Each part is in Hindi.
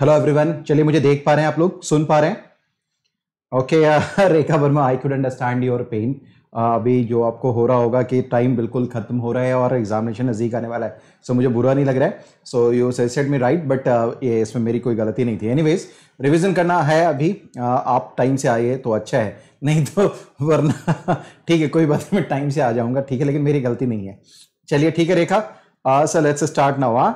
हेलो एवरीवन चलिए मुझे देख पा रहे हैं आप लोग सुन पा रहे हैं okay Rekha Verma I could understand your pain अभी जो आपको हो रहा होगा कि टाइम बिल्कुल ख़त्म हो रहा है और एग्जामिनेशन नज़दीक आने वाला है सो so, मुझे बुरा नहीं लग रहा है so you set me right but ये इसमें मेरी कोई गलती नहीं थी एनीवेज रिवीजन करना है अभी uh, आप टाइम से आइए तो अच्छा है नहीं तो वरना ठीक है कोई बात नहीं मैं टाइम से आ जाऊँगा ठीक है लेकिन मेरी गलती नहीं है चलिए ठीक है रेखा सर लेट्स स्टार्ट ना हुआ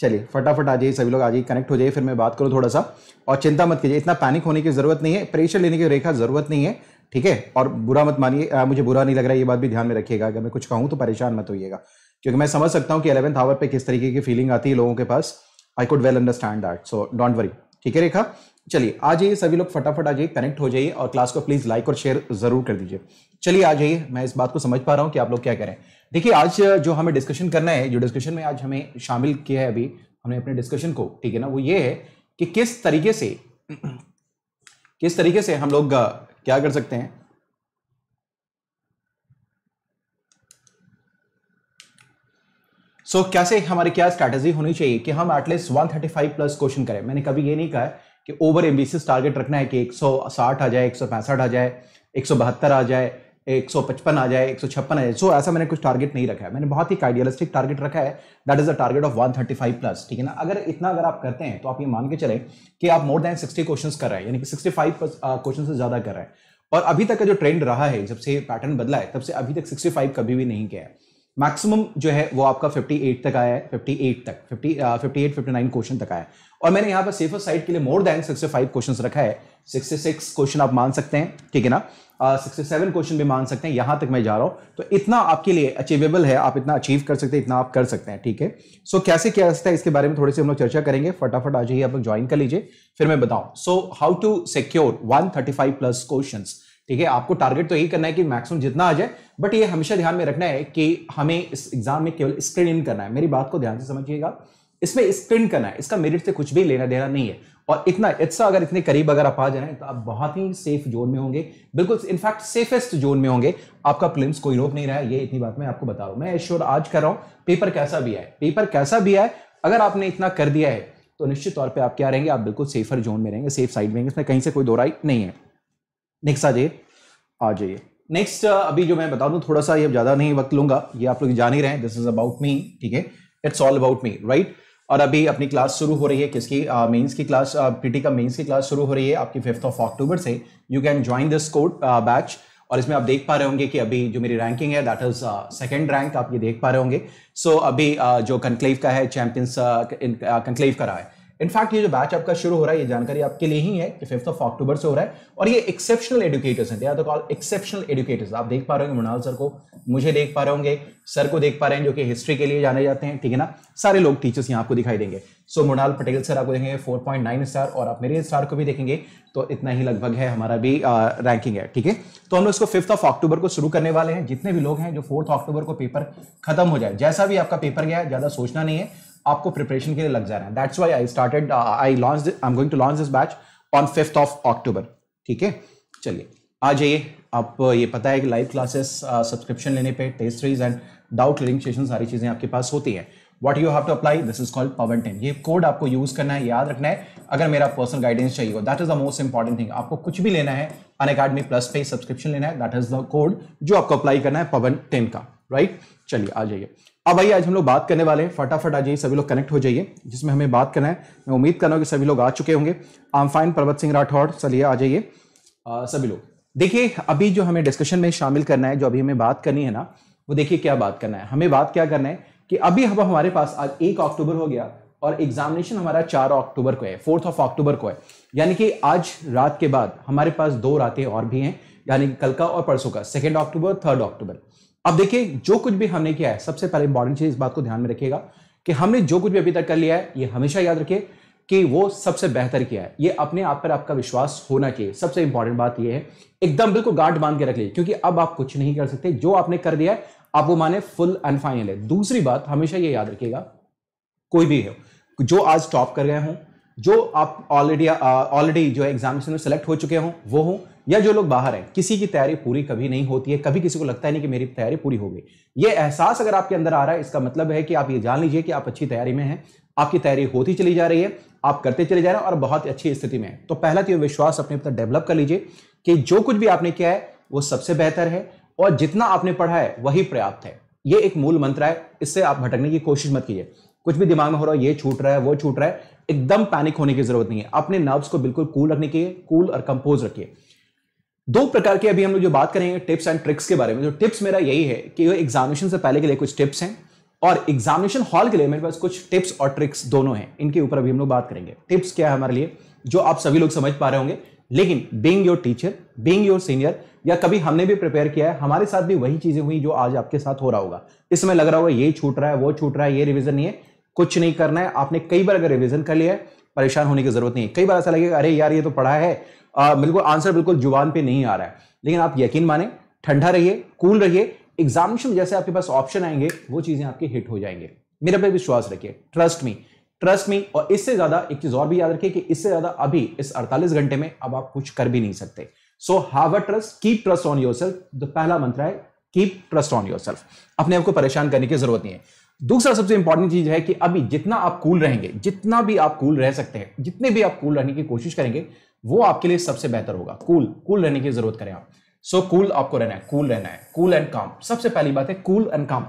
चलिए फटाफट आ जाइए सभी लोग आ जाइए कनेक्ट हो जाइए फिर मैं बात करूँ थोड़ा सा और चिंता मत कीजिए इतना पैनिक होने की ज़रूरत नहीं है प्रेशर लेने की रेखा ज़रूरत नहीं है ठीक है और बुरा मत मानिए मुझे बुरा नहीं लग रहा है ये बात भी ध्यान में रखिएगा अगर मैं कुछ कहूँ तो परेशान मत होइएगा क्योंकि मैं समझ सकता हूँ कि अलेवंथ आवर पर किस तरीके की फीलिंग आती है लोगों के पास I could well understand that so don't worry ठीक है रेखा चलिए आ जाइए सभी लोग फटाफट आ जाइए कनेक्ट हो जाइए और क्लास को प्लीज लाइक और शेयर जरूर कर दीजिए चलिए आ जाइए मैं इस बात को समझ पा रहा हूँ कि आप लोग क्या करें देखिए आज जो हमें डिस्कशन करना है जो डिस्कशन में आज हमें शामिल किया है अभी हमने अपने डिस्कशन को ठीक है ना वो ये है कि किस तरीके से किस तरीके से हम लोग क्या कर सकते हैं सो so, कैसे हमारी क्या स्ट्रैटेजी होनी चाहिए कि हम एटलीस्ट 135 प्लस क्वेश्चन करें मैंने कभी ये नहीं कहा है कि ओवर एम्बिशियस टारगेट रखना है कि 160 आ जाए एक आ जाए एक आ जाए एक सौ पचपन आ जाए एक सौ छप्पन आ जाए सो so, ऐसा मैंने कुछ टारगेट नहीं रखा है मैंने बहुत ही आइडियलिस्टिक टारगेट रखा है that is a target of one thirty five plus ठीक है ना अगर इतना अगर आप करते हैं तो आप ये मान के चले कि आप मोर देन सिक्सटी क्वेश्चन कर रहे हैं यानी कि सिक्सटी फाइव क्वेश्चन से ज़्यादा कर रहे हैं और अभी तक का जो ट्रेंड रहा है जब से पैटर्न बदला है तब से अभी तक सिक्सटी फाइव कभी भी नहीं गया है मैक्सिमम जो है वो आपका फिफ्टी एट तक आया है फिफ्टी एट तक fifty fifty eight fifty nine question तक आया है और मैंने यहाँ पर सेफर साइड के लिए more than sixty five question रखा है सिक्सटी सिक्स क्वेश्चन आप मान सकते हैं ठीक है ना सिक्सटी सेवन क्वेश्चन भी मान सकते हैं यहाँ तक मैं जा रहा हूँ तो इतना आपके लिए अचीवेबल है आप इतना अचीव कर सकते हैं इतना आप कर सकते हैं ठीक है सो so, कैसे क्या जाता है इसके बारे में थोड़ी सी हम लोग चर्चा करेंगे फटाफट आ जाइए आप लोग ज्वाइन कर लीजिए फिर मैं बताऊं so how to secure one thirty five plus question ठीक है आपको टारगेट तो यही करना है कि मैक्सिमम जितना आ जाए बट ये हमेशा ध्यान में रखना है कि हमें इस एग्जाम में केवल स्क्रीन इन करना है मेरी बात को ध्यान से समझिएगा इसमें स्क्रीन करना है इसका मेरिट से कुछ भी लेना देना नहीं है और इतना इट्सा अगर इतने करीब अगर आप आ जाए तो आप बहुत ही सेफ जोन में होंगे बिल्कुल इनफैक्ट सेफेस्ट जोन में होंगे आपका प्लिम्स कोई रोक नहीं रहा है ये इतनी बात मैं आपको बता रहा हूँ मैं श्योर आज कर रहा हूँ पेपर कैसा भी है पेपर कैसा भी है अगर आपने इतना कर दिया है तो निश्चित तौर पर आप क्या रहेंगे आप बिल्कुल सेफर जोन में रहेंगे सेफ साइड में इसमें कहीं से कोई दो नहीं है नेक्स्ट आ जाइए आ जाइए नेक्स्ट अभी जो मैं बता दूं थोड़ा सा ये ज़्यादा नहीं वक्त लूंगा ये आप लोग जान ही रहे हैं दिस इज अबाउट मी ठीक है it's all about me right और अभी अपनी क्लास शुरू हो रही है किसकी मेंस की क्लास पीटी का मेंस की क्लास शुरू हो रही है आपकी फिफ्थ ऑफ अक्टूबर से you can join this course batch और इसमें आप देख पा रहे होंगे कि अभी जो मेरी रैंकिंग है दैट इज सेकंड रैंक आप ये देख पा रहे होंगे सो so, अभी uh, जो कंक्लेव का है चैंपियंस कंक्लेव uh, का रहा है इनफैक्ट ये जो बैच आपका शुरू हो रहा है ये जानकारी आपके लिए ही है कि फिफ्थ ऑफ अक्टूबर से हो रहा है और ये एक्सेप्शनल एडुकेटर्स हैं तो कॉल एक्सेप्शनल एडुकेटर्स आप देख पा रहे होंगे मृणाल सर को मुझे देख पा रहे होंगे सर को देख पा रहे हैं जो कि हिस्ट्री के लिए जाने जाते हैं ठीक है ना सारे लोग टीचर्स यहाँ आपको दिखाई देंगे सो मृणाल पटेल सर आपको देखेंगे फोर पॉइंट नाइन स्टार और आप मेरे स्टार को भी देखेंगे तो इतना ही लगभग है हमारा भी रैंकिंग है ठीक है तो हम लोग इसको फिफ्थ ऑफ अक्टूबर को शुरू करने वाले हैं जितने भी लोग हैं जो फोर्थ अक्टूबर को पेपर खत्म हो जाए जैसा भी आपका पेपर गया ज़्यादा सोचना नहीं है आपको प्रिपरेशन के लिए लग जा रहा है that's why I started I launch I am going to launch this batch on fifth of October ठीक है चलिए आ जाइए आप uh, ये पता है कि लाइव क्लासेस सब्सक्रिप्शन लेने पे test series and doubt clearing session सारी चीज़ें आपके पास होती है what you have to apply this is called Pawan ten ये कोड आपको यूज करना है याद रखना है अगर मेरा पर्सनल गाइडेंस चाहिए हो that is the most important thing आपको कुछ भी लेना है अन अकेडमी प्लस पे सब्सक्रिप्शन लेना है दैट इज द कोड जो आपको अप्लाई करना है पवन टेन का राइट right? चलिए आ जाइए अब भाई आज हम लोग बात करने वाले हैं फटाफट आ जाइए सभी लोग कनेक्ट हो जाइए जिसमें हमें बात करना है मैं उम्मीद कर रहा हूँ कि सभी लोग आ चुके होंगे आम फाइन पर्वत सिंह राठौड़ चलिए आ जाइए सभी लोग देखिए अभी जो हमें डिस्कशन में शामिल करना है जो अभी हमें बात करनी है ना वो देखिए क्या बात करना है हमें बात क्या करना है कि अभी हम हमारे पास आज एक अक्टूबर हो गया और एग्जामिनेशन हमारा चार अक्टूबर को है फोर्थ ऑफ अक्टूबर को है यानी कि आज रात के बाद हमारे पास दो रातें और भी हैं यानी कि कल का और परसों का सेकेंड अक्टूबर थर्ड अक्टूबर अब देखिए जो कुछ भी हमने किया है सबसे पहले इंपॉर्टेंट चीज इस बात को ध्यान में रखिएगा कि हमने जो कुछ भी अभी तक कर लिया है ये हमेशा याद रखिए कि वो सबसे बेहतर किया है ये अपने आप पर आपका विश्वास होना चाहिए सबसे इंपॉर्टेंट बात ये है एकदम बिल्कुल गांठ बांध के रख लीजिए क्योंकि अब आप कुछ नहीं कर सकते जो आपने कर दिया है आप वो माने फुल एंड फाइनल है दूसरी बात हमेशा ये याद रखिएगा कोई भी हो जो आज टॉप कर गए हों जो आप ऑलरेडी ऑलरेडी जो एग्जामिनेशन में सेलेक्ट हो चुके हों वो हों या जो लोग बाहर हैं किसी की तैयारी पूरी कभी नहीं होती है कभी किसी को लगता है नहीं कि मेरी तैयारी पूरी हो गई ये एहसास अगर आपके अंदर आ रहा है इसका मतलब है कि आप ये जान लीजिए कि आप अच्छी तैयारी में हैं आपकी तैयारी होती चली जा रही है आप करते चले जा रहे हैं और बहुत अच्छी स्थिति में है तो पहला तो विश्वास अपने अंदर डेवलप कर लीजिए कि जो कुछ भी आपने किया है वो सबसे बेहतर है और जितना आपने पढ़ा है वही पर्याप्त है ये एक मूल मंत्र है इससे आप भटकने की कोशिश मत कीजिए कुछ भी दिमाग में हो रहा है ये छूट रहा है वो छूट रहा है एकदम पैनिक होने की जरूरत नहीं है अपने नर्व्स को बिल्कुल कूल रखने के लिए कूल और कंपोज रखिए दो प्रकार के अभी हम लोग जो बात करेंगे टिप्स एंड ट्रिक्स के बारे में जो टिप्स मेरा यही है कि एग्जामिनेशन से पहले के लिए कुछ टिप्स हैं और एग्जामिनेशन हॉल के लिए मेरे पास कुछ टिप्स और ट्रिक्स दोनों हैं इनके ऊपर अभी हम लोग बात करेंगे टिप्स क्या है हमारे लिए जो आप सभी लोग समझ पा रहे होंगे लेकिन being your teacher being your senior या कभी हमने भी प्रिपेयर किया है हमारे साथ भी वही चीजें हुई जो आज आपके साथ हो रहा होगा इस समय लग रहा होगा ये छूट रहा है वो छूट रहा है ये रिविजन नहीं है कुछ नहीं करना है आपने कई बार अगर रिविजन कर लिया है परेशान होने की जरूरत नहीं है कई बार ऐसा लगेगा अरे यार ये तो पढ़ा है बिल्कुल आंसर बिल्कुल जुबान पे नहीं आ रहा है लेकिन आप यकीन माने ठंडा रहिए कूल रहिए एग्जामिनेशन जैसे आपके पास ऑप्शन आएंगे वो चीजें आपके हिट हो जाएंगे मेरे पे विश्वास रखिए ट्रस्ट मी ट्रस्ट मी और इससे ज्यादा एक चीज और भी याद रखिए कि इससे ज्यादा अभी इस 48 घंटे में अब आप कुछ कर भी नहीं सकते so have a trust keep trust on your self पहला मंत्र है keep trust on your self अपने आप को परेशान करने की जरूरत नहीं है दूसरा सबसे इंपॉर्टेंट चीज है कि अभी जितना आप कूल रहेंगे जितना भी आप कूल रह सकते हैं जितने भी आप कूल रहने की कोशिश करेंगे वो आपके लिए सबसे बेहतर होगा कूल cool, कूल cool रहने की जरूरत करें आप सो so, कूल cool आपको रहना है कूल रहना है कूल एंड काम सबसे पहली बात है कूल एंड काम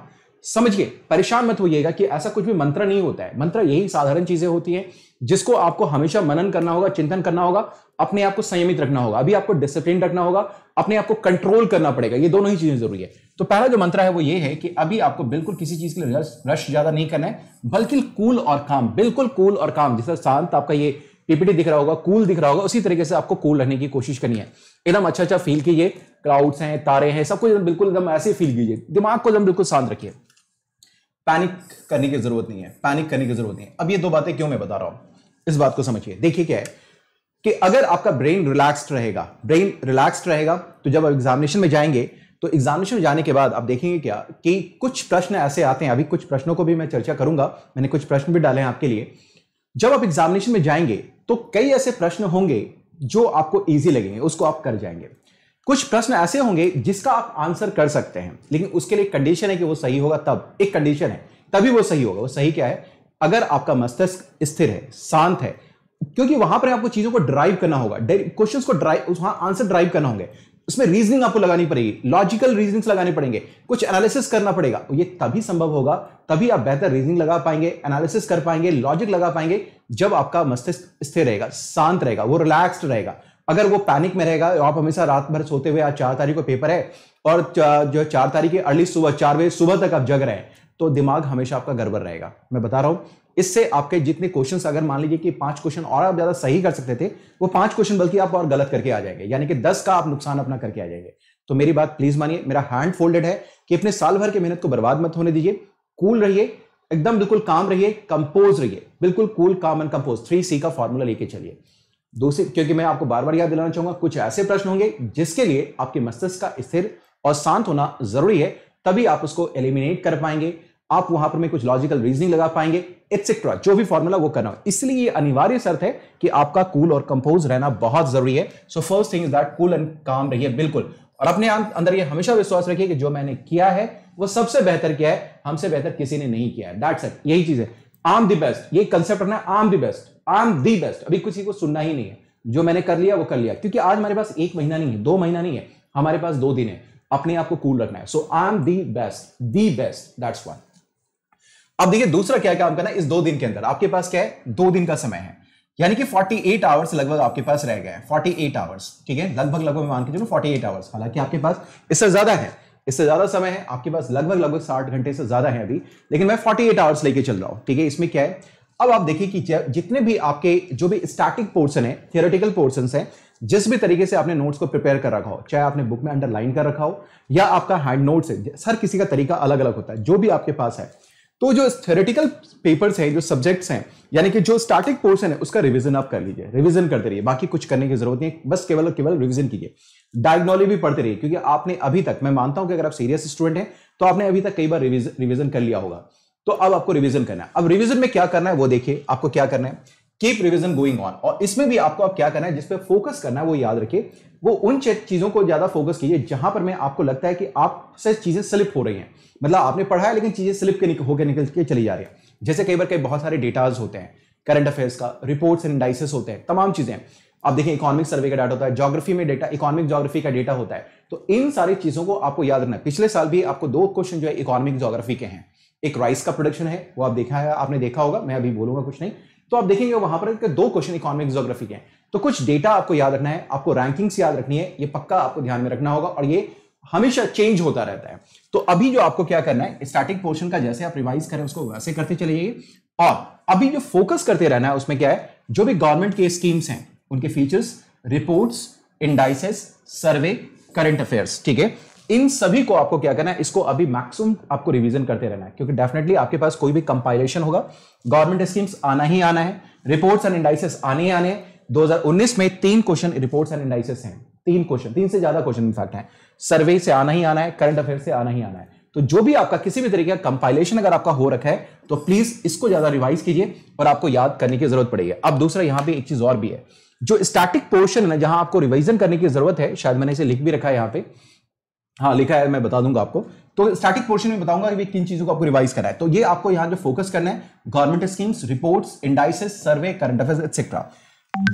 समझिए परेशान मत होइएगा कि ऐसा कुछ भी मंत्र नहीं होता है मंत्र यही साधारण चीजें होती हैं जिसको आपको हमेशा मनन करना होगा चिंतन करना होगा अपने आप को संयमित रखना होगा अभी आपको डिसिप्लिन रखना होगा अपने आप को कंट्रोल करना पड़ेगा ये दोनों ही चीजें जरूरी है तो पहला जो मंत्र है वो ये है कि अभी आपको बिल्कुल किसी चीज के लिए रश ज्यादा नहीं करना है बल्कि कूल और काम बिल्कुल कूल और काम जैसे शांत आपका ये पीपीटी दिख रहा होगा कूल दिख रहा होगा उसी तरीके से आपको कूल रहने की कोशिश करनी है एकदम अच्छा अच्छा फील कीजिए क्लाउड्स हैं तारे हैं सब कुछ बिल्कुल एकदम ऐसे फील कीजिए दिमाग को एकदम बिल्कुल शांत रखिए पैनिक करने की जरूरत नहीं है पैनिक करने की जरूरत नहीं है अब ये दो बातें क्यों मैं बता रहा हूं इस बात को समझिए देखिए क्या है कि अगर आपका ब्रेन रिलैक्स्ड रहेगा ब्रेन रिलैक्स्ड रहेगा तो जब आप एग्जामिनेशन में जाएंगे तो एग्जामिनेशन में जाने के बाद आप देखेंगे क्या कि कुछ प्रश्न ऐसे आते हैं अभी कुछ प्रश्नों को भी मैं चर्चा करूंगा मैंने कुछ प्रश्न भी डाले हैं आपके लिए जब आप एग्जामिनेशन में जाएंगे तो कई ऐसे प्रश्न होंगे जो आपको ईजी लगेंगे उसको आप कर जाएंगे कुछ प्रश्न ऐसे होंगे जिसका आप आंसर कर सकते हैं लेकिन उसके लिए कंडीशन है कि वो सही होगा तब एक कंडीशन है तभी वो सही होगा वो सही क्या है अगर आपका मस्तिष्क स्थिर है शांत है क्योंकि वहां पर आपको चीजों को ड्राइव करना होगा क्वेश्चंस को ड्राइव वहां आंसर ड्राइव करना होंगे उसमें रीजनिंग आपको लगानी पड़ेगी लॉजिकल रीजनिंग्स लगाने पड़ेंगे कुछ एनालिसिस करना पड़ेगा तो ये तभी संभव होगा तभी आप बेहतर रीजनिंग लगा पाएंगे एनालिसिस कर पाएंगे लॉजिक लगा पाएंगे जब आपका मस्तिष्क स्थिर रहेगा शांत रहेगा वो रिलैक्स्ड रहेगा अगर वो पैनिक में रहेगा आप हमेशा रात भर सोते हुए आज चार तारीख को पेपर है और जो चार तारीख की अर्ली सुबह चार बजे सुबह तक आप जग रहे हैं तो दिमाग हमेशा आपका गड़बड़ रहेगा मैं बता रहा हूं इससे आपके जितने क्वेश्चन अगर मान लीजिए कि पांच क्वेश्चन और आप ज्यादा सही कर सकते थे वो पांच क्वेश्चन बल्कि आप और गलत करके आ जाएंगे यानी कि दस का आप नुकसान अपना करके आ जाएंगे तो मेरी बात प्लीज मानिए मेरा हैंड फोल्डेड है कि अपने साल भर के मेहनत को बर्बाद मत होने दीजिए कूल रहिए एकदम बिल्कुल काम रहिए कंपोज रहिए बिल्कुल कूल काम एंड कंपोज थ्री सी का फॉर्मूला लेके चलिए दूसरी क्योंकि मैं आपको बार बार याद दिलाना चाहूंगा कुछ ऐसे प्रश्न होंगे जिसके लिए आपके मस्तिष्क का स्थिर और शांत होना जरूरी है तभी आप उसको एलिमिनेट कर पाएंगे आप वहां पर में कुछ लॉजिकल रीजनिंग लगा पाएंगे एक्सेट्रा जो भी फॉर्मूला वो करना इसलिए ये अनिवार्य शर्त है कि आपका कूल cool और कंपोज रहना बहुत जरूरी है so first thing is that cool and calm रहिए बिल्कुल और अपने अंदर ये हमेशा विश्वास रखिए कि जो मैंने किया है वो सबसे बेहतर किया है हमसे बेहतर किसी ने नहीं किया है दैट्स इट यही चीज है आम दी बेस्ट ये कंसेप्ट रखना आम दी बेस्ट आम दी बेस्ट अभी किसी को सुनना ही नहीं है जो मैंने कर लिया वो कर लिया क्योंकि आज हमारे पास एक महीना नहीं है दो महीना नहीं है हमारे पास दो दिन है अपने आप को कूल रखना है so I'm the best the best that's one अब देखिए दूसरा क्या काम करना इस दो दिन के अंदर आपके पास क्या है दो दिन का समय है यानी कि 48 एट आवर्स लगभग आपके पास रह गए हैं एट आवर्स ठीक है लगभग लगभग मान के चलो 48 आवर्स हालांकि आपके पास इससे ज्यादा है इससे ज्यादा समय है आपके पास लगभग लगभग साठ घंटे से ज्यादा है अभी लेकिन मैं 48 आवर्स लेके चल रहा हूं ठीक है इसमें क्या है अब आप देखिए कि जितने भी आपके जो भी स्टैटिक पोर्सन है थियोरेटिकल पोर्सन है जिस भी तरीके से आपने नोट्स को प्रिपेयर कर रखा हो चाहे आपने बुक में अंडरलाइन कर रखा हो या आपका हैंड नोट्स है सर किसी का तरीका अलग अलग होता है जो भी आपके पास है तो जो थेरेटिकल पेपर्स हैं जो सब्जेक्ट्स हैं यानी कि जो स्टार्टिंग पोर्सन है उसका रिवीजन आप कर लीजिए रिवीजन करते रहिए बाकी कुछ करने की जरूरत नहीं बस केवल और केवल रिवीजन कीजिए डायग्नोलॉजी भी पढ़ते रहिए क्योंकि आपने अभी तक मैं मानता हूं कि अगर आप सीरियस स्टूडेंट हैं तो आपने अभी तक कई बार रिवीजन कर लिया होगा तो अब आपको रिविजन करना है अब रिविजन में क्या करना है वो देखिए आपको क्या करना है कीप रिविजन गोइंग ऑन और इसमें भी आपको आप क्या करना है जिसपे फोकस करना है वो याद रखिए वो उन चीज़ों को ज़्यादा फोकस कीजिए जहां पर मैं आपको लगता है कि आपसे चीज़ें स्लिप हो रही हैं मतलब आपने पढ़ा है लेकिन चीज़ें स्लिप के निक, होकर निकल के चली जा रही है जैसे कई बार कई बहुत सारे डेटाज होते हैं करंट अफेयर्स का रिपोर्ट्स एंड इंडाइसिस होते हैं तमाम चीज़ें आप देखें इकोनॉमिक सर्वे का डाटा होता है ज्योग्राफी में डेटा इकोनॉमिक जोग्राफी का डेटा होता है तो इन सारी चीज़ों को आपको याद रखना है पिछले साल भी आपको दो क्वेश्चन जो है इकोनॉमिक ज्योग्राफी के हैं एक राइस का प्रोडक्शन है वो आप देखा है आपने देखा होगा मैं अभी बोलूंगा कुछ नहीं तो आप देखेंगे वहां पर दो क्वेश्चन इकोनॉमिक जोग्राफी के हैं तो कुछ डेटा आपको याद रखना है आपको रैंकिंग्स याद रखनी है ये पक्का आपको ध्यान में रखना होगा और ये हमेशा चेंज होता रहता है तो अभी जो आपको क्या करना है स्टार्टिंग पोर्शन का जैसे आप रिवाइज करें उसको वैसे करते चले जाइए और अभी जो फोकस करते रहना है उसमें क्या है जो भी गवर्नमेंट के स्कीम्स हैं उनके features reports indices survey current affairs ठीक है इन सभी को आपको क्या करना है इसको अभी मैक्सिमम आपको रिवीजन करते रहना है क्योंकि डेफिनेटली आपके पास कोई भी कंपाइलेशन होगा गवर्नमेंट स्कीम्स आना ही आना है रिपोर्ट्स एंड इंडाइसिस आने ही आने दो में तीन क्वेश्चन रिपोर्ट्स एंड इंडाइसिस हैं तीन क्वेश्चन तीन से ज्यादा क्वेश्चन इनफैक्ट है सर्वे से आना ही आना है करंट अफेयर से आना ही आना है तो जो भी आपका किसी भी तरीके का कंपाइलेशन अगर आपका हो रखा है तो प्लीज इसको ज्यादा रिवाइज कीजिए और आपको याद करने की जरूरत पड़ेगी अब दूसरा यहां पे एक चीज और भी है जो स्टैटिक पोर्शन है जहां आपको रिवाइजन करने की जरूरत है शायद मैंने इसे लिख भी रखा है यहां पर हाँ लिखा है मैं बता दूंगा आपको तो स्टैटिक पोर्शन में बताऊंगा कि किन चीजों को आपको रिवाइज करना है तो ये आपको यहां जो फोकस करना है government schemes reports indices survey current affairs etcetera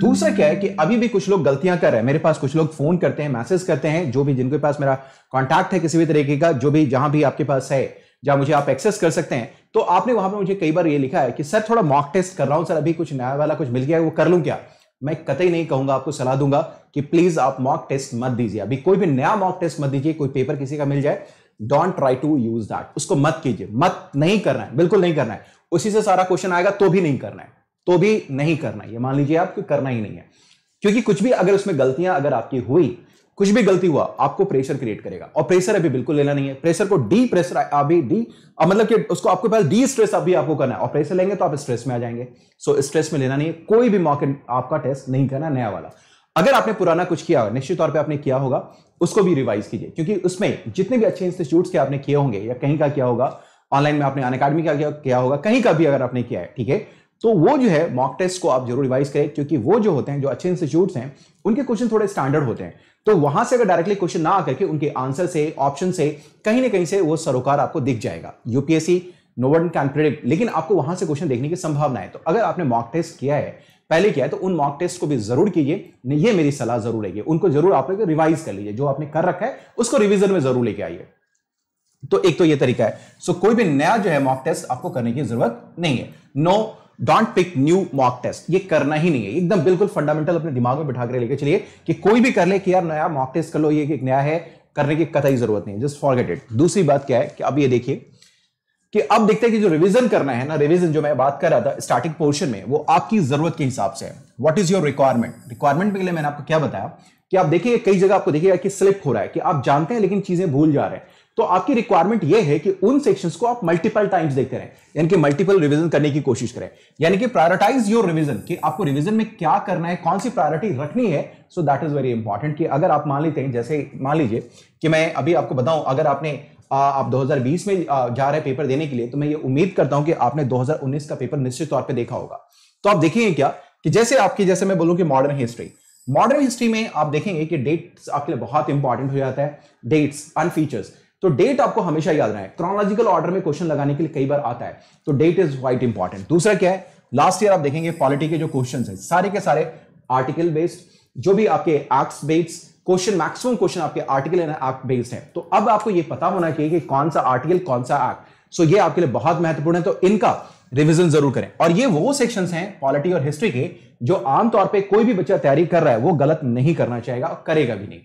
दूसरा क्या है कि अभी भी कुछ लोग गलतियां कर रहे हैं मेरे पास कुछ लोग फोन करते हैं मैसेज करते हैं जो भी जिनके पास मेरा कॉन्टैक्ट है किसी भी तरीके का जो भी जहां भी आपके पास है जहां मुझे आप एक्सेस कर सकते हैं तो आपने वहां पर मुझे कई बार ये लिखा है कि सर थोड़ा मॉक टेस्ट कर रहा हूं सर अभी कुछ नया वाला कुछ मिल गया है वो कर लूँ क्या मैं कतई नहीं कहूंगा आपको सलाह दूंगा कि प्लीज आप मॉक टेस्ट मत दीजिए अभी कोई भी नया मॉक टेस्ट मत दीजिए कोई पेपर किसी का मिल जाए don't try to use that उसको मत कीजिए मत नहीं करना है बिल्कुल नहीं करना है उसी से सारा क्वेश्चन आएगा तो भी नहीं करना है तो भी नहीं करना है ये मान लीजिए आप करना ही नहीं है क्योंकि कुछ भी अगर उसमें गलतियां अगर आपकी हुई कुछ भी गलती हुआ आपको प्रेशर क्रिएट करेगा और प्रेशर अभी बिल्कुल लेना नहीं है प्रेशर को डी प्रेशर अभी डी मतलब कि उसको आपको पहले डी स्ट्रेस अभी आपको करना है और प्रेशर लेंगे तो आप स्ट्रेस में आ जाएंगे सो so, स्ट्रेस में लेना नहीं है कोई भी मॉक आपका टेस्ट नहीं करना नया वाला अगर आपने पुराना कुछ किया निश्चित तौर पे आपने किया होगा उसको भी रिवाइज कीजिए क्योंकि उसमें जितने भी अच्छे इंस्टीट्यूट्स के आपने किए होंगे या कहीं का किया होगा ऑनलाइन में आपने अन अकेडमी का किया होगा कहीं का भी अगर आपने किया है ठीक है तो वो जो है मॉक टेस्ट को आप जरूर रिवाइज करें क्योंकि वो जो होते हैं जो अच्छे इंस्टीट्यूट्स हैं उनके क्वेश्चन थोड़े स्टैंडर्ड होते हैं तो वहां से अगर डायरेक्टली क्वेश्चन ना आकर के उनके आंसर से ऑप्शन से कहीं ना कहीं से वो सरोकार आपको दिख जाएगा UPSC no one can predict लेकिन आपको वहां से क्वेश्चन देखने की संभावना है तो अगर आपने मॉक टेस्ट किया है पहले किया है तो उन मॉक टेस्ट को भी जरूर कीजिए ये मेरी सलाह जरूर रहेगी उनको जरूर आप लोग रिवाइज कर लीजिए जो आपने कर रखा है उसको रिविजन में जरूर लेके आइए तो एक तो ये तरीका है सो so, कोई भी नया जो है मॉक टेस्ट आपको करने की जरूरत नहीं है no don't pick new mock test ये करना ही नहीं है एकदम बिल्कुल फंडामेंटल अपने दिमाग में बिठा कर लेके चलिए कि कोई भी कर ले कि यार नया मॉक टेस्ट कर लो ये एक नया है करने की कतई जरूरत नहीं है जस्ट फॉरगेट इट दूसरी बात क्या है कि अब ये देखिए कि अब देखते हैं कि जो रिवीजन करना है ना रिवीजन जो मैं बात कर रहा था स्टार्टिंग पोर्शन में वो आपकी जरूरत के हिसाब से है what is your requirement requirement के लिए मैंने आपको क्या बताया कि आप देखिए कई जगह आपको देखिएगा कि स्लिप हो रहा है कि आप जानते हैं लेकिन चीजें भूल जा रहे हैं तो आपकी रिक्वायरमेंट यह है कि उन सेक्शंस को आप मल्टीपल टाइम्स देखते रहें यानी कि मल्टीपल रिवीजन करने की कोशिश करें यानी कि प्रायोरिटाइज योर रिवीजन कि आपको रिवीजन में क्या करना है कौन सी प्रायोरिटी रखनी है so that is very important कि अगर आप मान लेते हैं जैसे मान लीजिए कि मैं अभी आपको बताऊं अगर आपने आप 2020 में जा रहे पेपर देने के लिए तो मैं ये उम्मीद करता हूं कि आपने 2019 का पेपर निश्चित तौर पे देखा होगा तो आप देखेंगे क्या कि जैसे आपकी जैसे मैं बोलूं कि मॉडर्न हिस्ट्री मॉडर्न हिस्ट्री में आप देखेंगे कि डेट्स आपके लिए बहुत इंपॉर्टेंट हो जाता है डेट्स एंड फीचर्स तो डेट आपको हमेशा याद रहा है क्रोनोलॉजिकल ऑर्डर में क्वेश्चन लगाने के लिए कई बार आता है तो डेट इज क्वाइट इंपॉर्टेंट दूसरा क्या है लास्ट ईयर आप देखेंगे पॉलिटी के जो क्वेश्चन है सारे के सारे आर्टिकल बेस्ड जो भी आपके act based question maximum question आपके आर्टिकल एंड एक्ट बेस्ड है तो अब आपको यह पता होना चाहिए कि कौन सा आर्टिकल कौन सा एक्ट सो so ये आपके लिए बहुत महत्वपूर्ण है तो इनका रिविजन जरूर करें और ये वो सेक्शन हैं पॉलिटी और हिस्ट्री के जो आमतौर पर कोई भी बच्चा तैयारी कर रहा है वो गलत नहीं करना चाहेगा और करेगा भी नहीं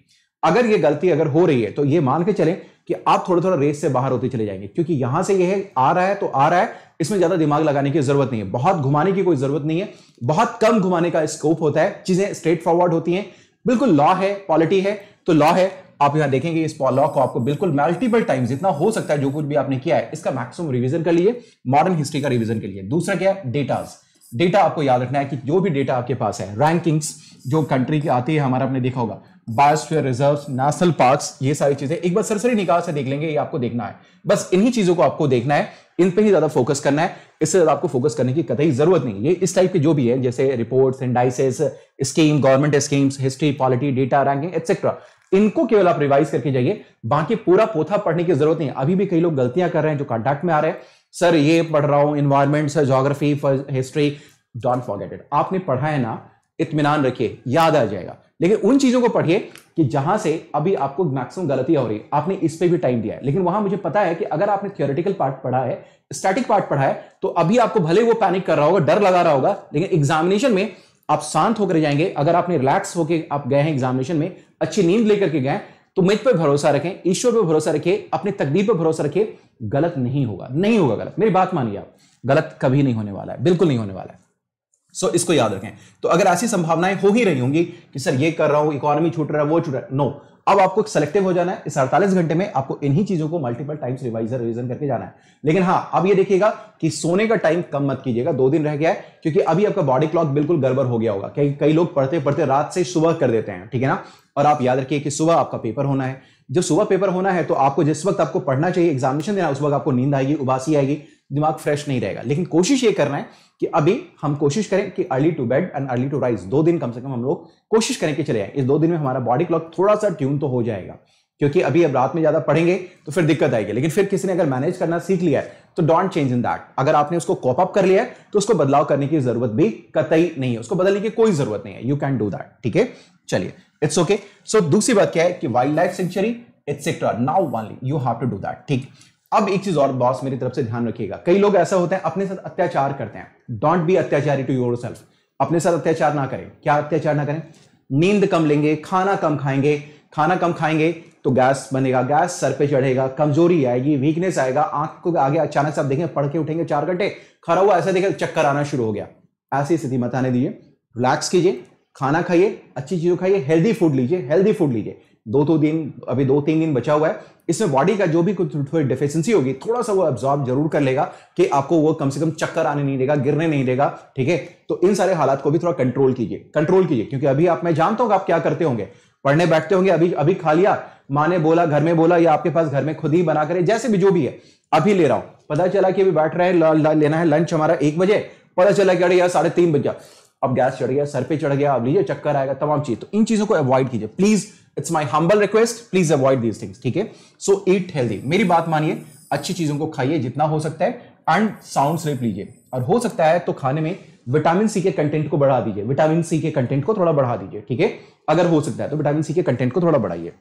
अगर ये गलती अगर हो रही है तो ये मान के चले कि आप थोड़ा थोड़ा रेस से बाहर होते चले जाएंगे क्योंकि यहां से यह आ रहा है तो आ रहा है इसमें ज्यादा दिमाग लगाने की जरूरत नहीं है बहुत घुमाने की कोई जरूरत नहीं है बहुत कम घुमाने का स्कोप होता है चीजें स्ट्रेट फॉरवर्ड होती हैं बिल्कुल लॉ है पॉलिटी है तो लॉ है आप यहां देखेंगे इस लॉ को आपको बिल्कुल मल्टीपल टाइम्स जितना हो सकता है जो कुछ भी आपने किया है इसका मैक्सिमम रिवीजन कर लिए मॉडर्न हिस्ट्री का रिवीजन कर लिए दूसरा क्या है डेटाज डेटा आपको याद रखना है कि जो भी डेटा आपके पास है रैंकिंग्स जो कंट्री की आती है हमारा आपने देखा होगा बायोस्फीयर रिजर्व नेशनल पार्क्स ये सारी चीजें एक बार सरसरी निकाल से देख लेंगे ये आपको देखना है बस इन्हीं चीजों को आपको देखना है इन पे ही ज्यादा फोकस करना है इससे ज्यादा आपको फोकस करने की कतई जरूरत नहीं ये इस टाइप के जो भी है जैसे reports indices scheme government schemes history polity data ranking etcetera इनको केवल आप रिवाइज करके जाइए बाकी पूरा पोथा पढ़ने की जरूरत नहीं अभी भी कई लोग गलतियां कर रहे हैं जो कॉन्टैक्ट में आ रहे हैं सर ये पढ़ रहा हूं environment sir geography history don't forget it आपने पढ़ा है ना इतमान रखिए याद आ जाएगा लेकिन उन चीजों को पढ़िए कि जहां से अभी आपको मैक्सिमम गलती हो रही है आपने इस पर भी टाइम दिया है लेकिन वहां मुझे पता है कि अगर आपने थियोरिटिकल पार्ट पढ़ा है स्टैटिक पार्ट पढ़ा है तो अभी आपको भले वो पैनिक कर रहा होगा डर लगा रहा होगा लेकिन एग्जामिनेशन में आप शांत होकर जाएंगे अगर आपने रिलैक्स होकर आप गए हैं एग्जामिनेशन में अच्छी नींद लेकर के गए तो मित पर भरोसा रखें ईश्वर पर भरोसा रखें अपनी तकदीर पर भरोसा रखें गलत नहीं होगा नहीं होगा गलत मेरी बात मानिए आप गलत कभी नहीं होने वाला है बिल्कुल नहीं होने वाला है सो so, इसको याद रखें तो अगर ऐसी संभावनाएं हो ही रही होंगी कि सर ये कर रहा हूं इकोनॉमी छूट रहा है वो छूट रहा है नो अब आपको सेलेक्टिव हो जाना है इस अड़तालीस घंटे में आपको इन्हीं चीजों को मल्टीपल टाइम्स रिवाइजर रिविजन करके जाना है लेकिन हाँ अब ये देखिएगा कि सोने का टाइम कम मत कीजिएगा दो दिन रह गया है क्योंकि अभी आपका बॉडी क्लॉक बिल्कुल गड़बड़ हो गया होगा क्योंकि कई लोग पढ़ते पढ़ते रात से सुबह कर देते हैं ठीक है ना और आप याद रखिए कि सुबह आपका पेपर होना है जब सुबह पेपर होना है तो आपको जिस वक्त आपको पढ़ना चाहिए एग्जामिनेशन देना उस वक्त आपको नींद आएगी उबासी आएगी दिमाग फ्रेश नहीं रहेगा लेकिन कोशिश ये करना है कि अभी हम कोशिश करें कि early to bed and early to rise दो दिन कम से कम हम लोग कोशिश करें कि चले जाए इस दो दिन में हमारा बॉडी क्लॉक थोड़ा सा ट्यून तो हो जाएगा क्योंकि अभी अब रात में ज्यादा पढ़ेंगे तो फिर दिक्कत आएगी लेकिन फिर किसी ने अगर मैनेज करना सीख लिया है तो डोंट चेंज इन दैट अगर आपने उसको कॉप अप कर लिया है तो उसको बदलाव करने की जरूरत भी कतई नहीं है उसको बदलने की कोई जरूरत नहीं है यू कैन डू दैट ठीक है चलिए इट्स ओके सो दूसरी बात क्या है कि wild life sanctuary etcetera now only you have to do that ठीक अब एक चीज और बॉस मेरी तरफ से ध्यान रखिएगा कई लोग ऐसा होते हैं अपने साथ अत्याचार करते हैं डोंट बी अत्याचारी टू योर सेल्फ अपने साथ अत्याचार ना करें क्या अत्याचार ना करें नींद कम लेंगे खाना कम खाएंगे खाना कम खाएंगे तो गैस बनेगा गैस सर पे चढ़ेगा कमजोरी आएगी वीकनेस आएगा आंख को आगे अचानक से आप देखें पढ़ के उठेंगे चार घंटे खड़ा हुआ ऐसा देखें चक्कर आना शुरू हो गया ऐसी स्थिति मत आने दीजिए रिलैक्स कीजिए खाना खाइए अच्छी चीजों खाइए हेल्दी फूड लीजिए हेल्दी फूड लीजिए दो दो दिन अभी दो तीन दिन बचा हुआ है इसमें बॉडी का जो भी कुछ थोड़ी डिफिशेंसी होगी थोड़ा सा वो एब्जॉर्ब जरूर कर लेगा कि आपको वो कम से कम चक्कर आने नहीं देगा गिरने नहीं देगा ठीक है तो इन सारे हालात को भी थोड़ा कंट्रोल कीजिए कंट्रोल कीजिए क्योंकि अभी आप मैं जानता हूँ आप क्या करते होंगे पढ़ने बैठते होंगे अभी अभी खा लिया माँ ने बोला घर में बोला या आपके पास घर में खुद ही बना करे जैसे भी जो भी है अभी ले रहा हूं पता चला कि अभी बैठ रहे हैं लेना है लंच हमारा एक बजे पता चला कि अरे यार साढ़े तीन बज गया अब गैस चढ़ गया सर पे चढ़ गया अब लीजिए चक्कर आएगा तमाम चीज तो इन चीजों को अवॉइड कीजिए please it's my humble request please avoid these things ठीक है सो ईट हेल्दी मेरी बात मानिए अच्छी चीजों को खाइए जितना हो सकता है एंड साउंड स्लीप लीजिए और हो सकता है तो खाने में विटामिन सी के कंटेंट को बढ़ा दीजिए विटामिन सी के कंटेंट को थोड़ा बढ़ा दीजिए ठीक है अगर हो सकता है तो विटामिन सी के कंटेंट को थोड़ा बढ़ाइए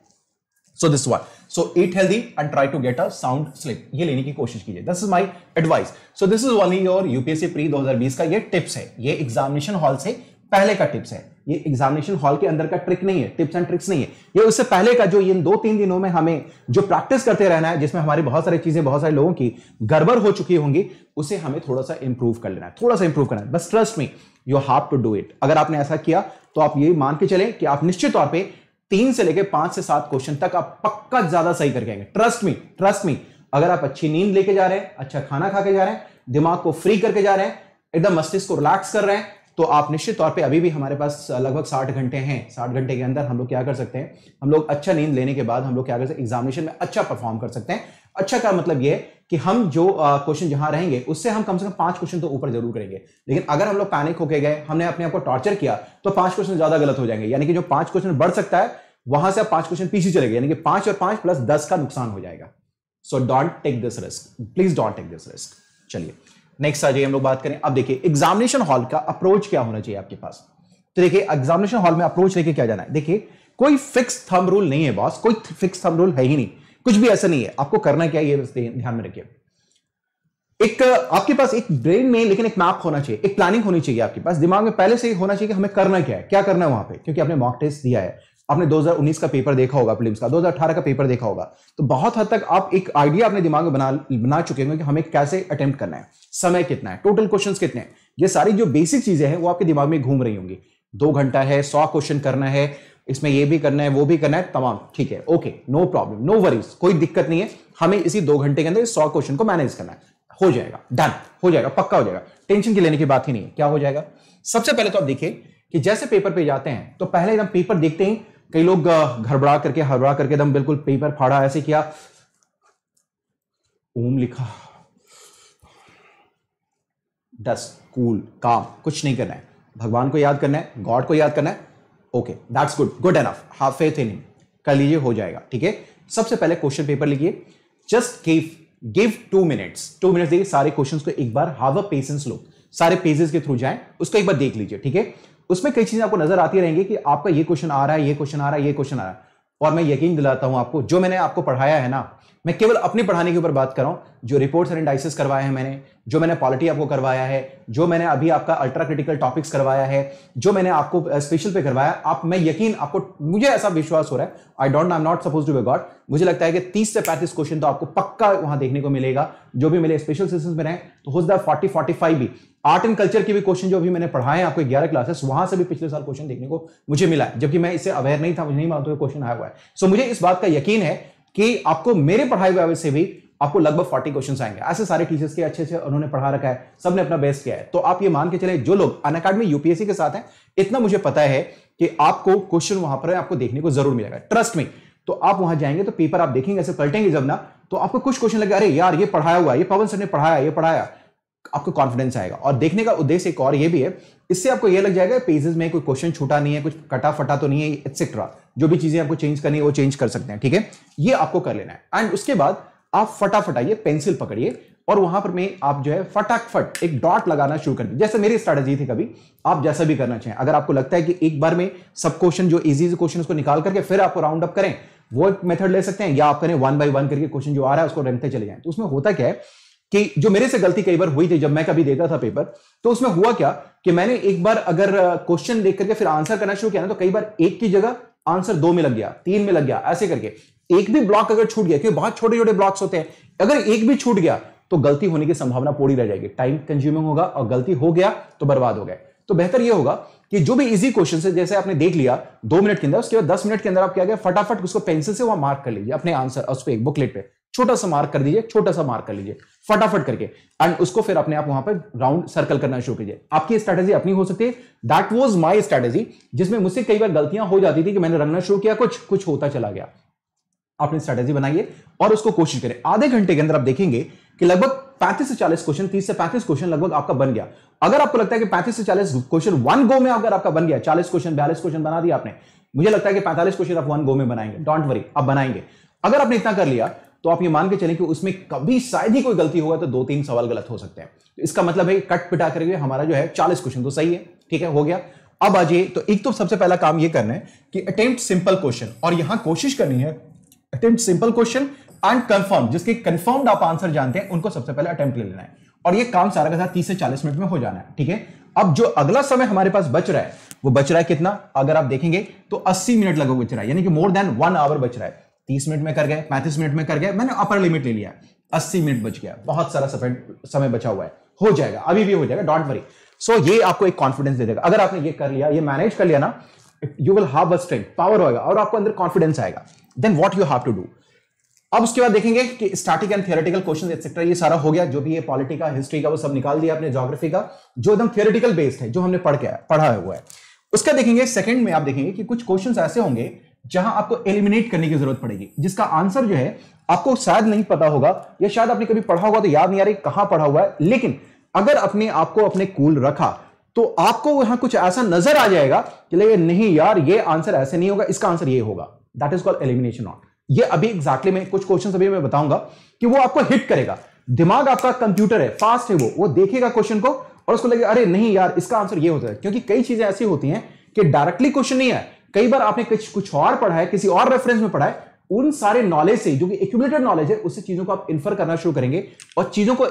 so this one so eat healthy and try to get a sound sleep ये लेने की कोशिश कीजिए this is my advice so this is only your UPSC pre 2020 का ये टिप्स है ये एग्जामिनेशन हॉल से पहले का टिप्स है ये एग्जामिनेशन हॉल के अंदर का ट्रिक नहीं है टिप्स एंड ट्रिक्स नहीं है ये उससे पहले का जो इन दो तीन दिनों में हमें जो प्रैक्टिस करते रहना है जिसमें हमारी बहुत सारी चीजें बहुत सारे लोगों की गड़बड़ हो चुकी होंगी उसे हमें थोड़ा सा इंप्रूव कर लेना है थोड़ा सा इंप्रूव करना है बस trust me you have to do it अगर आपने ऐसा किया तो आप ये मान के चले कि आप निश्चित तौर पर तीन से लेकर पांच से सात क्वेश्चन तक आप पक्का ज्यादा सही करके आएंगे ट्रस्ट मी ट्रस्ट मी अगर आप अच्छी नींद लेके जा रहे हैं अच्छा खाना खा के जा रहे हैं दिमाग को फ्री करके जा रहे हैं एकदम मस्तिष्क को रिलैक्स कर रहे हैं तो आप निश्चित तौर पे अभी भी हमारे पास लगभग साठ घंटे हैं साठ घंटे के अंदर हम लोग क्या कर सकते हैं हम लोग अच्छा नींद लेने के बाद हम लोग क्या कर सकते हैं एग्जामिनेशन में अच्छा परफॉर्म कर सकते हैं अच्छा का मतलब ये कि हम जो क्वेश्चन जहां रहेंगे उससे हम कम से कम पांच क्वेश्चन तो ऊपर जरूर करेंगे लेकिन अगर हम लोग पैनिक होके गए हमने अपने आप को टॉर्चर किया तो पांच क्वेश्चन ज्यादा गलत हो जाएंगे यानी कि जो पांच क्वेश्चन बढ़ सकता है वहां से आप पांच क्वेश्चन पीछे चले गए यानी कि पांच और पांच प्लस दस का नुकसान हो जाएगा so don't take this risk please don't take this risk चलिए नेक्स्ट आ जाइए हम लोग बात करें अब देखिए एग्जामिनेशन हॉल का अप्रोच क्या होना चाहिए आपके पास तो देखिए एग्जामिनेशन हॉल में अप्रोच लेके क्या जाना है देखिए कोई फिक्स थंब रूल नहीं है बॉस कोई फिक्स थंब रूल है ही नहीं कुछ भी ऐसा नहीं है आपको करना क्या ये ध्यान में रखिए एक आपके पास एक ब्रेन में लेकिन एक मैप होना चाहिए एक प्लानिंग होनी चाहिए आपके पास दिमाग में पहले से ही होना चाहिए कि हमें करना क्या है क्या करना है वहां पे क्योंकि आपने मॉक टेस्ट दिया है आपने 2019 का पेपर देखा होगा फिल्म का 2018 का पेपर देखा होगा तो बहुत हद तक आप एक आइडिया अपने दिमाग में बना बना चुके होंगे कि हमें कैसे अटेम्प्ट करना है समय कितना है टोटल क्वेश्चंस कितने हैं ये सारी जो बेसिक चीजें हैं वो आपके दिमाग में घूम रही होंगी दो घंटा है सौ क्वेश्चन करना है इसमें ये भी करना है वो भी करना है तमाम ठीक है okay no problem no worries कोई दिक्कत नहीं है हमें इसी दो घंटे के अंदर सौ क्वेश्चन को मैनेज करना है हो जाएगा डन हो जाएगा पक्का हो जाएगा टेंशन की लेने की बात ही नहीं है क्या हो जाएगा सबसे पहले तो आप देखिए कि जैसे पेपर पे जाते हैं तो पहले एकदम पेपर देखते ही कई लोग घरबड़ा करके हड़बड़ा करके एकदम बिल्कुल पेपर फाड़ा ऐसे किया ओम लिखा डस्ट कूल काम कुछ नहीं करना है भगवान को याद करना है गॉड को याद करना है okay that's good good enough have faith in him कर लीजिए हो जाएगा ठीक है सबसे पहले क्वेश्चन पेपर लिखिए just give give two minutes two minutes देखिए सारे क्वेश्चन को एक बार हाव अ पेशेंस लो सारे पेजेस के थ्रू जाए उसको एक बार देख लीजिए ठीक है उसमें कई चीजें आपको नजर आती रहेंगी कि आपका ये क्वेश्चन आ रहा है ये क्वेश्चन आ रहा है ये क्वेश्चन आ रहा है और मैं यकीन दिलाता हूं आपको जो मैंने आपको पढ़ाया है ना मैं केवल अपनी पढ़ाने के ऊपर बात कर रहा हूं जो रिपोर्ट्स एंड डाइसिस करवाए हैं मैंने जो मैंने पॉलिटी आपको करवाया है जो मैंने अभी आपका अल्ट्रा क्रिटिकल टॉपिक्स करवाया है जो मैंने आपको स्पेशल पे करवाया आप मैं यकीन आपको मुझे ऐसा विश्वास हो रहा है I don't I am not suppose to be God मुझे लगता है कि तीस से पैंतीस क्वेश्चन तो आपको पक्का वहां देखने को मिलेगा जो भी मेरे स्पेशल सेशन में रहे तो हो सकता है फोर्टी फोर्टी फाइव भी आर्ट एंड कल्चर के भी क्वेश्चन जो अभी मैंने पढ़ाए हैं आपको ग्यारह क्लासेस वहां से भी पिछले साल क्वेश्चन देखने को मुझे मिला है जबकि मैं इससे अवेयर नहीं था मुझे नहीं मानता क्वेश्चन आया हुआ है सो मुझे इस बात का यकीन है कि आपको मेरे पढ़ाए हुए से भी आपको लगभग फोर्टी क्वेश्चन आएंगे ऐसे सारे टीचर्स के अच्छे अच्छे उन्होंने पढ़ा रखा है सबने अपना बेस्ट किया है तो आप ये मान के चले जो लोग अन अकाडमी यूपीएससी के साथ हैं इतना मुझे पता है कि आपको क्वेश्चन वहां पर आपको देखने को जरूर मिलेगा ट्रस्ट में तो आप वहां जाएंगे तो पेपर आप देखेंगे ऐसे पलटेंगे जब ना तो आपको कुछ क्वेश्चन लगे अरे यार ये पढ़ाया हुआ ये पवन सर ने पढ़ाया ये पढ़ाया आपको कॉन्फिडेंस आएगा और देखने का उद्देश्य एक और ये भी है इससे आपको ये लग जाएगा पेजेस में कोई क्वेश्चन छूटा नहीं है कुछ कटा फटा तो नहीं है एक्सेट्रा जो भी चीजें आपको चेंज करनी है वो चेंज कर सकते हैं ठीक है ये आपको कर लेना है एंड उसके बाद आप फटाफट आइए पेंसिल पकड़िए और वहां पर मैं आप जो है फटाफट एक डॉट लगाना शुरू कर दी जैसे मेरी स्ट्रेटेजी थी कभी आप जैसा भी करना चाहें अगर आपको लगता है कि एक बार में सब क्वेश्चन जो इजी क्वेश्चन को निकाल करके फिर आपको राउंड अप करें वो एक मेथड ले सकते हैं या आप करें वन बाई वन करके क्वेश्चन जो आ रहा है उसको रेंगते चले जाए तो उसमें होता क्या है कि जो मेरे से गलती कई बार हुई थी जब मैं कभी देता था पेपर तो उसमें हुआ क्या कि मैंने एक बार अगर क्वेश्चन देख करके फिर आंसर करना शुरू किया ना तो कई बार एक की जगह आंसर दो में लग गया तीन में लग गया ऐसे करके एक भी ब्लॉक अगर छूट गया क्योंकि बहुत छोटे छोटे ब्लॉक्स होते हैं अगर एक भी छूट गया तो गलती होने की संभावना पूरी रह जाएगी टाइम कंज्यूमिंग होगा और गलती हो गया तो बर्बाद हो गए तो बेहतर यह होगा कि जो भी इजी क्वेश्चन है जैसे आपने देख लिया दो मिनट के अंदर उसके बाद दस मिनट के अंदर आप क्या गया फटाफट उसको पेंसिल से वहां मार्क कर लीजिए अपने आंसर उस पर एक बुकलेट पर छोटा सा मार्क कर दीजिए छोटा सा मार्क कर लीजिए फटाफट करके एंड उसको फिर अपने आप वहां पर राउंड सर्कल करना शुरू कीजिए आपकी स्ट्रैटेजी अपनी हो सकती है दैट वॉज माई स्ट्रेटेजी जिसमें मुझसे कई बार गलतियां हो जाती थी कि मैंने रंगना शुरू किया कुछ कुछ होता चला गया आपने स्ट्रैटेजी बनाइए और उसको कोशिश करें आधे घंटे के अंदर आप देखेंगे कि लगभग 35 से 40 क्वेश्चन 30 से 35 क्वेश्चन लगभग आपका बन गया अगर आपको लगता है कि 35 से 40 क्वेश्चन वन गो में अगर आपका बन गया 40 क्वेश्चन बयालीस क्वेश्चन बना दिया आपने मुझे लगता है कि 45 क्वेश्चन आप वन गो में बनाएंगे डोंट वरी आप बनाएंगे अगर आपने इतना कर लिया तो आप ये मान के चलें कि उसमें कभी शायद ही कोई गलती होगा तो दो तीन सवाल गलत हो सकते हैं तो इसका मतलब है कट पिटा करके हमारा जो है चालीस क्वेश्चन तो सही है ठीक है हो गया अब आ तो एक तो सबसे पहला काम ये करना है कि अटेम्प्ट सिंपल क्वेश्चन और यहां कोशिश करनी है attempt simple question and confirm जिसके कंफर्म्ड आप आंसर जानते हैं उनको सबसे पहले अटेम्प्ट ले लेना है और ये काम सारा का तीस से चालीस मिनट में हो जाना है ठीक है अब जो अगला समय हमारे पास बच रहा है वो बच रहा है कितना अगर आप देखेंगे तो 80 मिनट लगभग बच रहा है यानी कि मोर देन वन आवर बच रहा है तीस मिनट में कर गए पैंतीस मिनट में कर गए मैंने अपर लिमिट ले लिया अस्सी मिनट बच गया बहुत सारा समय बचा हुआ है हो जाएगा अभी भी हो जाएगा डोंट वरी सो ये आपको एक कॉन्फिडेंस दे देगा अगर आपने ये कर लिया ये मैनेज कर लिया ना you will have a strength power होगा और आपको अंदर कॉन्फिडेंस आएगा then what you have to do अब उसके बाद देखेंगे कि static and theoretical question etcetera ये सारा हो गया जो भी ये पॉलिटी का हिस्ट्री का वो सब निकाल दिया अपने जोग्राफी का जो एकदम थियोरेटिकल बेस्ड है जो हमने पढ़ के पढ़ा हुआ है उसका देखेंगे सेकंड में आप देखेंगे कि कुछ क्वेश्चंस ऐसे होंगे जहां आपको एलिमिनेट करने की जरूरत पड़ेगी जिसका आंसर जो है आपको शायद नहीं पता होगा या शायद आपने कभी पढ़ा होगा तो याद नहीं आ रही कहां पढ़ा हुआ है लेकिन अगर अपने आपको अपने कूल रखा तो आपको यहां कुछ ऐसा नजर आ जाएगा कि लगे नहीं यार ये आंसर ऐसे नहीं होगा इसका आंसर ये होगा that is called elimination not ये अभी एग्जैक्टली exactly मैं कुछ क्वेश्चन अभी मैं बताऊंगा कि वो आपको हिट करेगा दिमाग आपका कंप्यूटर है फास्ट है वो वो देखेगा क्वेश्चन को और उसको लगेगा अरे नहीं यार इसका आंसर ये होता है क्योंकि कई चीजें ऐसी होती हैं कि डायरेक्टली क्वेश्चन नहीं है कई बार आपने कुछ कुछ और पढ़ा है किसी और रेफरेंस में पढ़ा है उन सारे नॉलेज से जो कि एक्यूमुलेटेड नॉलेज है उससे चीजों को आप इन्फर करना शुरू करेंगे और चीजों को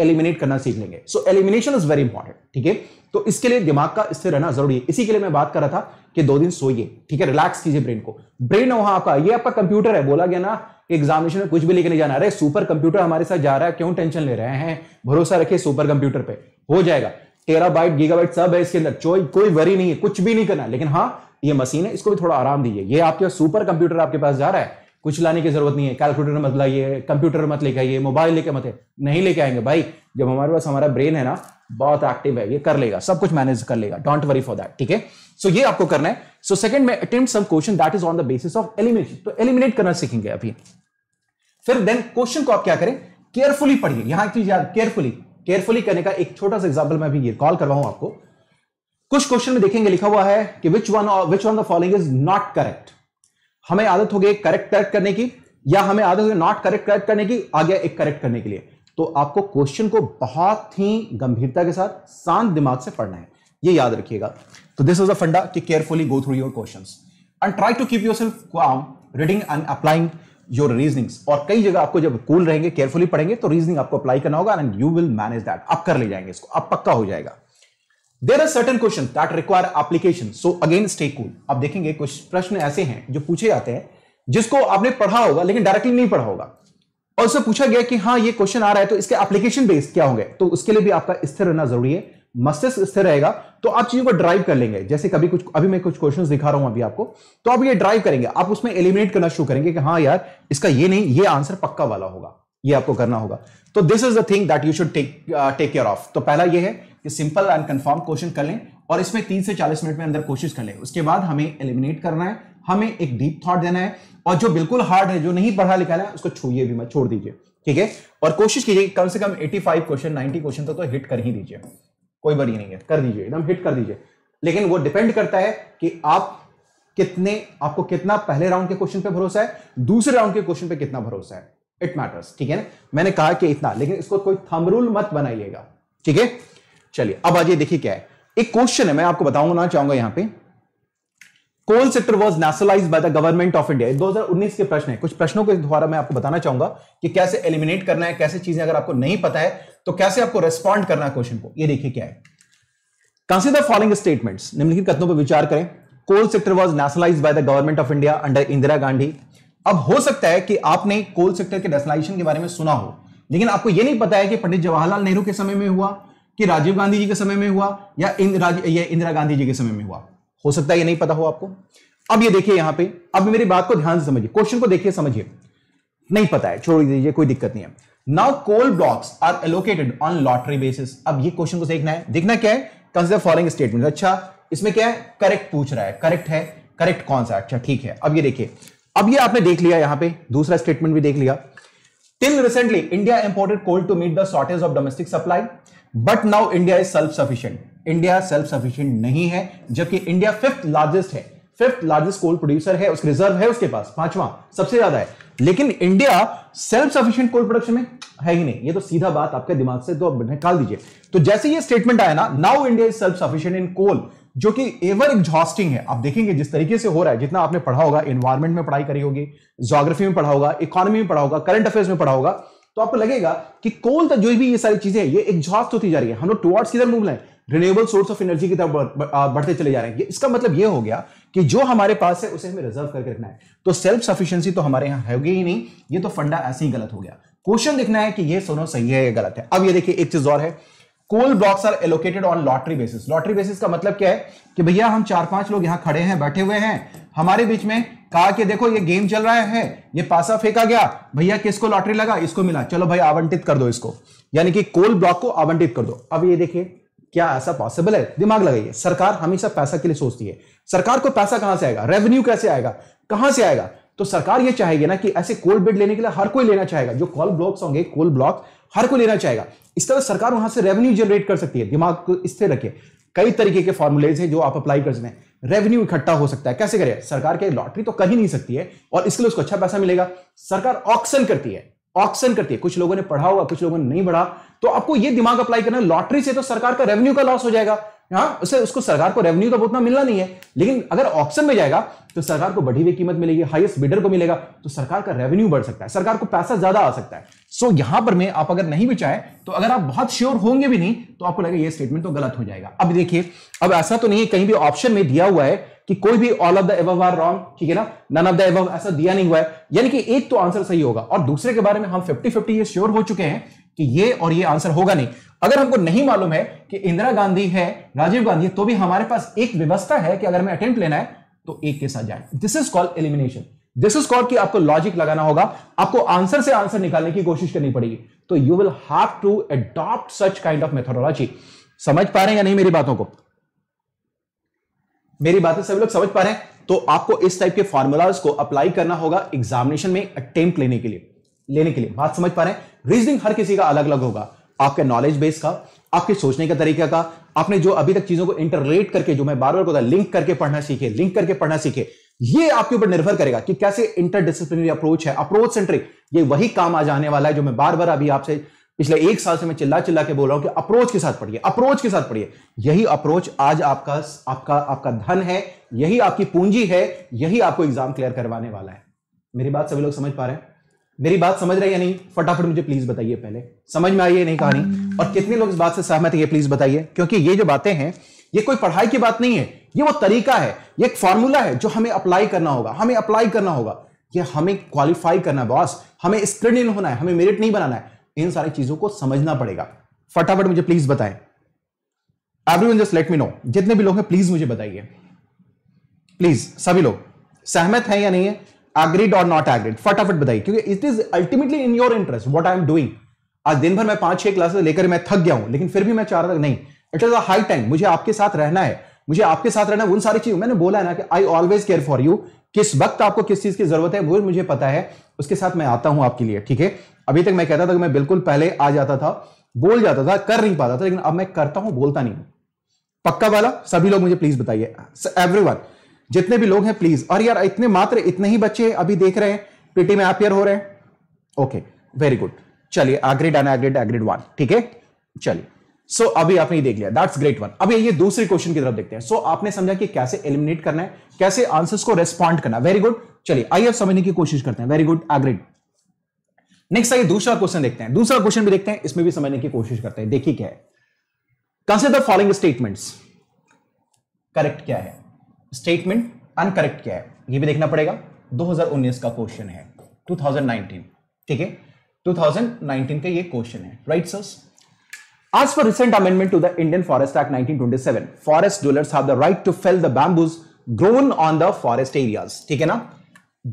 एलिमिनेट करना सीख लेंगे so elimination is very important ठीक है तो इसके लिए दिमाग का स्थिर रहना जरूरी है इसी के लिए मैं बात कर रहा था कि दो दिन सोइए ठीक है रिलैक्स कीजिए ब्रेन को ब्रेन वहां आपका ये आपका कंप्यूटर है बोला गया ना एग्जामिनेशन में कुछ भी लेके नहीं जाना अरे सुपर कंप्यूटर हमारे साथ जा रहा है क्यों टेंशन ले रहे हैं भरोसा रखिए सुपर कंप्यूटर पे हो जाएगा टेरा बाइट गीगा बाइट सब है इसके अंदर कोई वरी नहीं है कुछ भी नहीं करना लेकिन हाँ ये मशीन है इसको भी थोड़ा आराम दीजिए ये आपके सुपर कंप्यूटर आपके पास जा रहा है कुछ लाने की जरूरत नहीं है कैलकुलेटर मत लाइए कंप्यूटर मत लेके आइए मोबाइल लेके मत नहीं लेके आएंगे भाई जब हमारे पास हमारा ब्रेन है ना बहुत एक्टिव है ये कर लेगा सब कुछ मैनेज कर लेगा डोंट वरी फॉर दैट ठीक है सो ये आपको करना है सो सेकंड में attempt some question that is on the basis of elimination तो एलिमिनेट करना सीखेंगे अभी फिर देन क्वेश्चन को आप क्या करें केयरफुली पढ़िए यहां एक चीज याद केयरफुली केयरफुली करने का एक छोटा सा एग्जाम्पल मैं अभी ये कॉल करवाऊं आपको कुछ क्वेश्चन में देखेंगे लिखा हुआ है कि which one which one the following is not correct हमें आदत हो गई करेक्ट करेक्ट करने की या हमें आदत हो गई नॉट करेक्ट करेक्ट करने की आ गया एक करेक्ट करने के लिए तो आपको क्वेश्चन को बहुत ही गंभीरता के साथ शांत दिमाग से पढ़ना है ये याद रखिएगा तो दिस इज अ फंडा कि carefully go through your question and try to keep yourself reading and applying your reasonings और कई जगह आपको जब कूल रहेंगे केयरफुली पढ़ेंगे तो रीजनिंग आपको अप्लाई करना होगा and you will manage that आप कर ले जाएंगे इसको आप पक्का हो जाएगा there are certain question that require application so again stay cool आप देखेंगे कुछ प्रश्न ऐसे हैं जो पूछे जाते हैं जिसको आपने पढ़ा होगा लेकिन डायरेक्टली नहीं पढ़ा होगा और उससे पूछा गया कि हाँ ये क्वेश्चन आ रहा है तो इसके एप्लीकेशन बेस्ड क्या होंगे तो उसके लिए भी आपका स्थिर रहना जरूरी है मस्तिष्क स्थिर रहेगा तो आप चीजों को ड्राइव कर लेंगे जैसे कभी कुछ अभी मैं कुछ क्वेश्चंस दिखा रहा हूं अभी आपको तो आप ये ड्राइव करेंगे आप उसमें एलिमिनेट करना शुरू करेंगे कि हाँ यार इसका ये नहीं ये आंसर पक्का वाला होगा ये आपको करना होगा तो this is the thing that you should take take care of तो पहला ये है कि सिंपल एंड कंफर्म क्वेश्चन कर लें और इसमें तीन से चालीस मिनट में अंदर कोशिश कर लें उसके बाद हमें एलिमिनेट करना है हमें एक डीप थॉट देना है और जो बिल्कुल हार्ड है जो नहीं पढ़ा लिखा है उसको छोड़िए भी मत छोड़ दीजिए ठीक है और कोशिश कीजिए कम से कम 85 क्वेश्चन 90 क्वेश्चन तो, तो हिट कर ही दीजिए कोई बड़ी नहीं है कर दीजिए एकदम हिट कर दीजिए लेकिन वो डिपेंड करता है कि आप कितने आपको कितना पहले राउंड के क्वेश्चन पे भरोसा है दूसरे राउंड के क्वेश्चन पे कितना भरोसा है इट मैटर्स ठीक है ना मैंने कहा कि इतना लेकिन इसको कोई थम रूल मत बनाइएगा ठीक है चलिए अब आइए देखिए क्या है एक क्वेश्चन है मैं आपको बताऊंगा ना चाहूंगा यहां पे coal sector was nationalise by the government of India 2019 के प्रश्न है कुछ प्रश्नों के द्वारा मैं आपको बताना चाहूंगा कि कैसे एलिमिनेट करना है कैसे चीजें अगर आपको नहीं पता है तो कैसे आपको रेस्पॉन्ड करना है क्वेश्चन को ये देखिए क्या है कंसिडर फॉलोइंग स्टेटमेंट्स निम्नलिखित कथनों पर विचार करें coal sector was nationalise by the government of India under Indira Gandhi अब हो सकता है कि आपने कोल सेक्टर के नेशनलाइजेशन के बारे में सुना हो लेकिन आपको यह नहीं पता है कि पंडित जवाहरलाल नेहरू के समय में हुआ कि राजीव गांधी जी के समय में हुआ या इंदिरा गांधी जी के समय में हुआ हो सकता है ये नहीं पता हो आपको अब ये देखिए यहां पे अब मेरी बात को ध्यान से समझिए क्वेश्चन को देखिए समझिए नहीं पता है छोड़ दीजिए कोई दिक्कत नहीं है now coal blocks are allocated on lottery basis अब ये क्वेश्चन को देखना है देखना क्या है कंसिडर फॉलोइंग स्टेटमेंट अच्छा इसमें क्या है करेक्ट पूछ रहा है करेक्ट है करेक्ट कौन सा अच्छा ठीक है अब ये देखिए अब ये आपने देख लिया यहां पे दूसरा स्टेटमेंट भी देख लिया till recently India imported coal to meet the shortage of domestic supply but now India is self sufficient India self sufficient नहीं है जबकि इंडिया फिफ्थ लार्जेस्ट है फिफ्थ लार्जेस्ट कोल प्रोड्यूसर है उसके रिजर्व है उसके पास पांचवा सबसे ज्यादा है लेकिन India self sufficient coal production में है ही नहीं ये तो सीधा बात आपके दिमाग से तो निकाल दीजिए तो जैसे ये स्टेटमेंट आया ना now India is self sufficient in coal जो कि एवर एग्जॉस्टिंग है आप देखेंगे जिस तरीके से हो रहा है जितना आपने पढ़ा होगा एनवायरमेंट में पढ़ाई करी होगी जोग्राफी में पढ़ा होगा इकोनॉमी में पढ़ा होगा करंट अफेयर्स में पढ़ा होगा तो आपको लगेगा कि कोल तक जो भी ये सारी चीजें ये एग्जॉस्ट होती जा रही है हम लोग टुवर्ड्स किधर मूव लें रिन्यूएबल सोर्स ऑफ एनर्जी की तरफ बढ़ते चले जा रहे हैं इसका मतलब ये हो गया कि जो हमारे पास है उसे हमें रिजर्व करके रखना है तो सेल्फ सफिशियंसी तो हमारे यहाँ है ही नहीं ये तो फंडा ऐसे ही गलत हो गया क्वेश्चन देखना है कि ये सोनो सही है या गलत है अब ये देखिए एक चीज और है coal blocks are allocated on lottery basis lottery basis का मतलब क्या है कि भैया हम चार पांच लोग यहां खड़े हैं बैठे हुए हैं हमारे बीच में कहा कि देखो ये गेम चल रहा है ये पासा फेंका गया भैया किसको लॉटरी लगा इसको मिला चलो भाई आवंटित कर दो इसको यानी कि कोल ब्लॉक को आवंटित कर दो अब ये देखिए क्या ऐसा पॉसिबल है दिमाग लगाइए सरकार हमेशा पैसा के लिए सोचती है सरकार को पैसा कहां से आएगा रेवेन्यू कैसे आएगा कहां से आएगा तो सरकार ये चाहेगी ना कि ऐसे कोल बिड लेने के लिए हर कोई लेना चाहेगा जो कोल ब्लॉक्स होंगे कोल ब्लॉक हर कोई लेना चाहेगा इस तरह सरकार वहां से रेवेन्यू जनरेट कर सकती है दिमाग को स्थिर रखिए कई तरीके के फॉर्मुलेज हैं जो आप अप्लाई कर सकते हैं रेवेन्यू इकट्ठा हो सकता है कैसे करें सरकार के लॉटरी तो कर ही नहीं सकती है और इसके लिए उसको अच्छा पैसा मिलेगा सरकार ऑक्शन करती है ऑक्शन करती है कुछ लोगों ने पढ़ा होगा कुछ लोगों ने नहीं पढ़ा तो आपको यह दिमाग अप्लाई करना लॉटरी से तो सरकार का रेवेन्यू का लॉस हो जाएगा हाँ उसे उसको सरकार को रेवेन्यू तो बहुत ना मिलना नहीं है लेकिन अगर ऑप्शन में जाएगा तो सरकार को बढ़ी हुई कीमत मिलेगी हाईएस्ट बिडर को मिलेगा तो सरकार का रेवेन्यू बढ़ सकता है सरकार को पैसा ज्यादा आ सकता है सो so, यहां पर मैं आप अगर नहीं भी चाहे तो अगर आप बहुत श्योर होंगे भी नहीं तो आपको लगेगा ये स्टेटमेंट तो गलत हो जाएगा अब देखिए अब ऐसा तो नहीं है कहीं भी ऑप्शन में दिया हुआ है कि कोई भी all of the above are wrong ठीक है ना नन ऑफ द एव ऐसा दिया नहीं हुआ है यानी कि एक तो आंसर सही होगा और दूसरे के बारे में हम फिफ्टी फिफ्टी ये श्योर हो चुके हैं कि ये और ये आंसर होगा नहीं अगर हमको नहीं मालूम है कि इंदिरा गांधी है राजीव गांधी है तो भी हमारे पास एक व्यवस्था है कि अगर हमें अटेम्प्ट लेना है तो एक के साथ जाए this is called elimination this is called कि आपको लॉजिक लगाना होगा आपको आंसर से आंसर निकालने की कोशिश करनी पड़ेगी तो you will have to adopt such kind of methodology समझ पा रहे हैं या नहीं मेरी बातों को मेरी बातें सभी लोग समझ पा रहे हैं तो आपको इस टाइप के फॉर्मूलाज को अप्लाई करना होगा एग्जामिनेशन में अटेम्प्ट लेने के लिए लेने के लिए बात समझ पा रहे हैं रीजनिंग हर किसी का अलग अलग होगा आपके नॉलेज बेस का आपके सोचने का तरीका का आपने जो अभी तक चीजों को इंटररेट करके जो मैं बार बार बोला लिंक करके पढ़ना सीखे लिंक करके पढ़ना सीखे ये आपके ऊपर निर्भर करेगा कि कैसे इंटरडिसिप्लिनरी अप्रोच है अप्रोच सेंट्रिक ये वही काम आज आने वाला है जो मैं बार बार अभी आपसे पिछले एक साल से मैं चिल्ला चिल्ला के बोल रहा हूं कि अप्रोच के साथ पढ़िए अप्रोच के साथ पढ़िए यही अप्रोच आज आपका आपका आपका धन है यही आपकी पूंजी है यही आपको एग्जाम क्लियर करवाने वाला है मेरी बात सभी लोग समझ पा रहे हैं मेरी बात समझ रहे या नहीं फटाफट मुझे प्लीज बताइए पहले समझ में आई है नहीं कहानी और कितने लोग इस बात से सहमत है ये प्लीज बताइए क्योंकि ये जो बातें हैं ये कोई पढ़ाई की बात नहीं है ये वो तरीका है ये एक फॉर्मूला है जो हमें अप्लाई करना होगा हमें अप्लाई करना होगा ये हमें क्वालिफाई करना है बॉस हमें स्क्रीन होना है हमें मेरिट नहीं बनाना है इन सारी चीजों को समझना पड़ेगा फटाफट मुझे प्लीज बताएं everyone just let me know जितने भी लोग हैं प्लीज मुझे बताइए प्लीज सभी लोग सहमत हैं या नहीं है एग्रीड और नॉट एग्रीड फटाफट बताइए क्योंकि it is ultimately in your interest what I am doing आज दिन भर मैं पांच छह क्लासेस लेकर मैं थक गया हूं लेकिन फिर भी मैं चाह रहा था नहीं it is a high time मुझे आपके साथ रहना है मुझे आपके साथ रहना उन सारी चीजों मैंने बोला है ना कि I always care for you किस वक्त आपको किस चीज की जरूरत है वो मुझे पता है उसके साथ मैं आता हूं आपके लिए ठीक है अभी तक मैं कहता था कि मैं बिल्कुल पहले आ जाता था बोल जाता था कर नहीं पाता था लेकिन अब मैं करता हूं बोलता नहीं हूं पक्का वाला सभी लोग मुझे प्लीज बताइए एवरी वन जितने भी लोग हैं प्लीज और यार इतने मात्र इतने ही बच्चे अभी देख रहे हैं पीटी में आप हो रहे हैं ओके वेरी गुड चलिए आग्रेड एन आग्रेड आग्रेड वन ठीक है चलिए सो so, अभी आपने देख लिया दैट्स ग्रेट वन अभी ये दूसरे क्वेश्चन की तरफ देखते हैं सो so, आपने समझा कि कैसे एलिमिनेट करना है कैसे आंसर्स को रेस्पॉन्ड करना वेरी गुड चलिए आइए आप समझने की कोशिश करते हैं वेरी गुड एग्रेड नेक्स्ट आइए दूसरा क्वेश्चन देखते हैं दूसरा क्वेश्चन भी देखते हैं इसमें भी समझने की कोशिश करते हैं देखिए क्या है कंसिडर फॉलोइंग स्टेटमेंट्स करेक्ट क्या है स्टेटमेंट अनकरेक्ट क्या है ये भी देखना पड़ेगा 2019 का क्वेश्चन है 2019 ठीक है 2019 का ये क्वेश्चन है right sir as for recent amendment to the Indian forest act 1927, forest dwellers have the right to fell the bamboos grown on the forest areas. ठीक है ना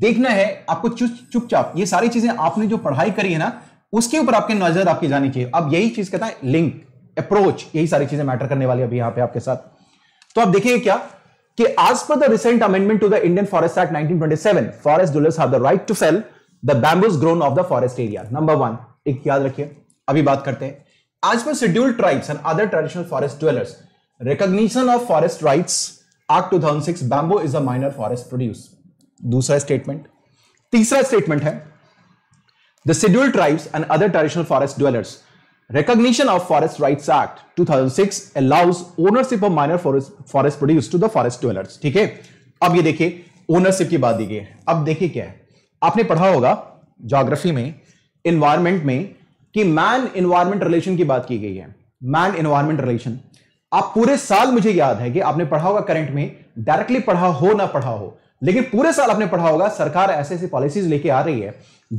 देखना है आपको चुपचाप ये सारी चीजें आपने जो पढ़ाई करी है ना उसके ऊपर आपके नजर आपकी जानी चाहिए अब यही चीज कहता है लिंक अप्रोच यही सारी चीजें मैटर करने वाली अभी यहां पे आपके साथ तो आप देखिए क्या कि as per the recent amendment to the Indian forest act 1927 forest dwellers have the right to sell the bamboos grown of the forest area number one एक याद रखिए अभी बात करते हैं as per scheduled tribes and other traditional forest dwellers recognition of forest rights act 2006 bamboo is a minor forest produce दूसरा स्टेटमेंट तीसरा स्टेटमेंट है the scheduled tribes and other traditional forest dwellers Recognition of Forest Rights Act 2006 allows ownership of minor forest forest produce to the forest dwellers ठीक है अब ये देखिए ownership की बात दी गई है अब देखिए क्या है आपने पढ़ा होगा जोग्राफी में इन्वायरमेंट में कि मैन इन्वायरमेंट रिलेशन की बात की गई है मैन इन्वायरमेंट रिलेशन आप पूरे साल मुझे याद है कि आपने पढ़ा होगा करंट में डायरेक्टली पढ़ा हो ना पढ़ा हो लेकिन पूरे साल आपने पढ़ा होगा सरकार ऐसे ऐसी पॉलिसीज लेके आ रही है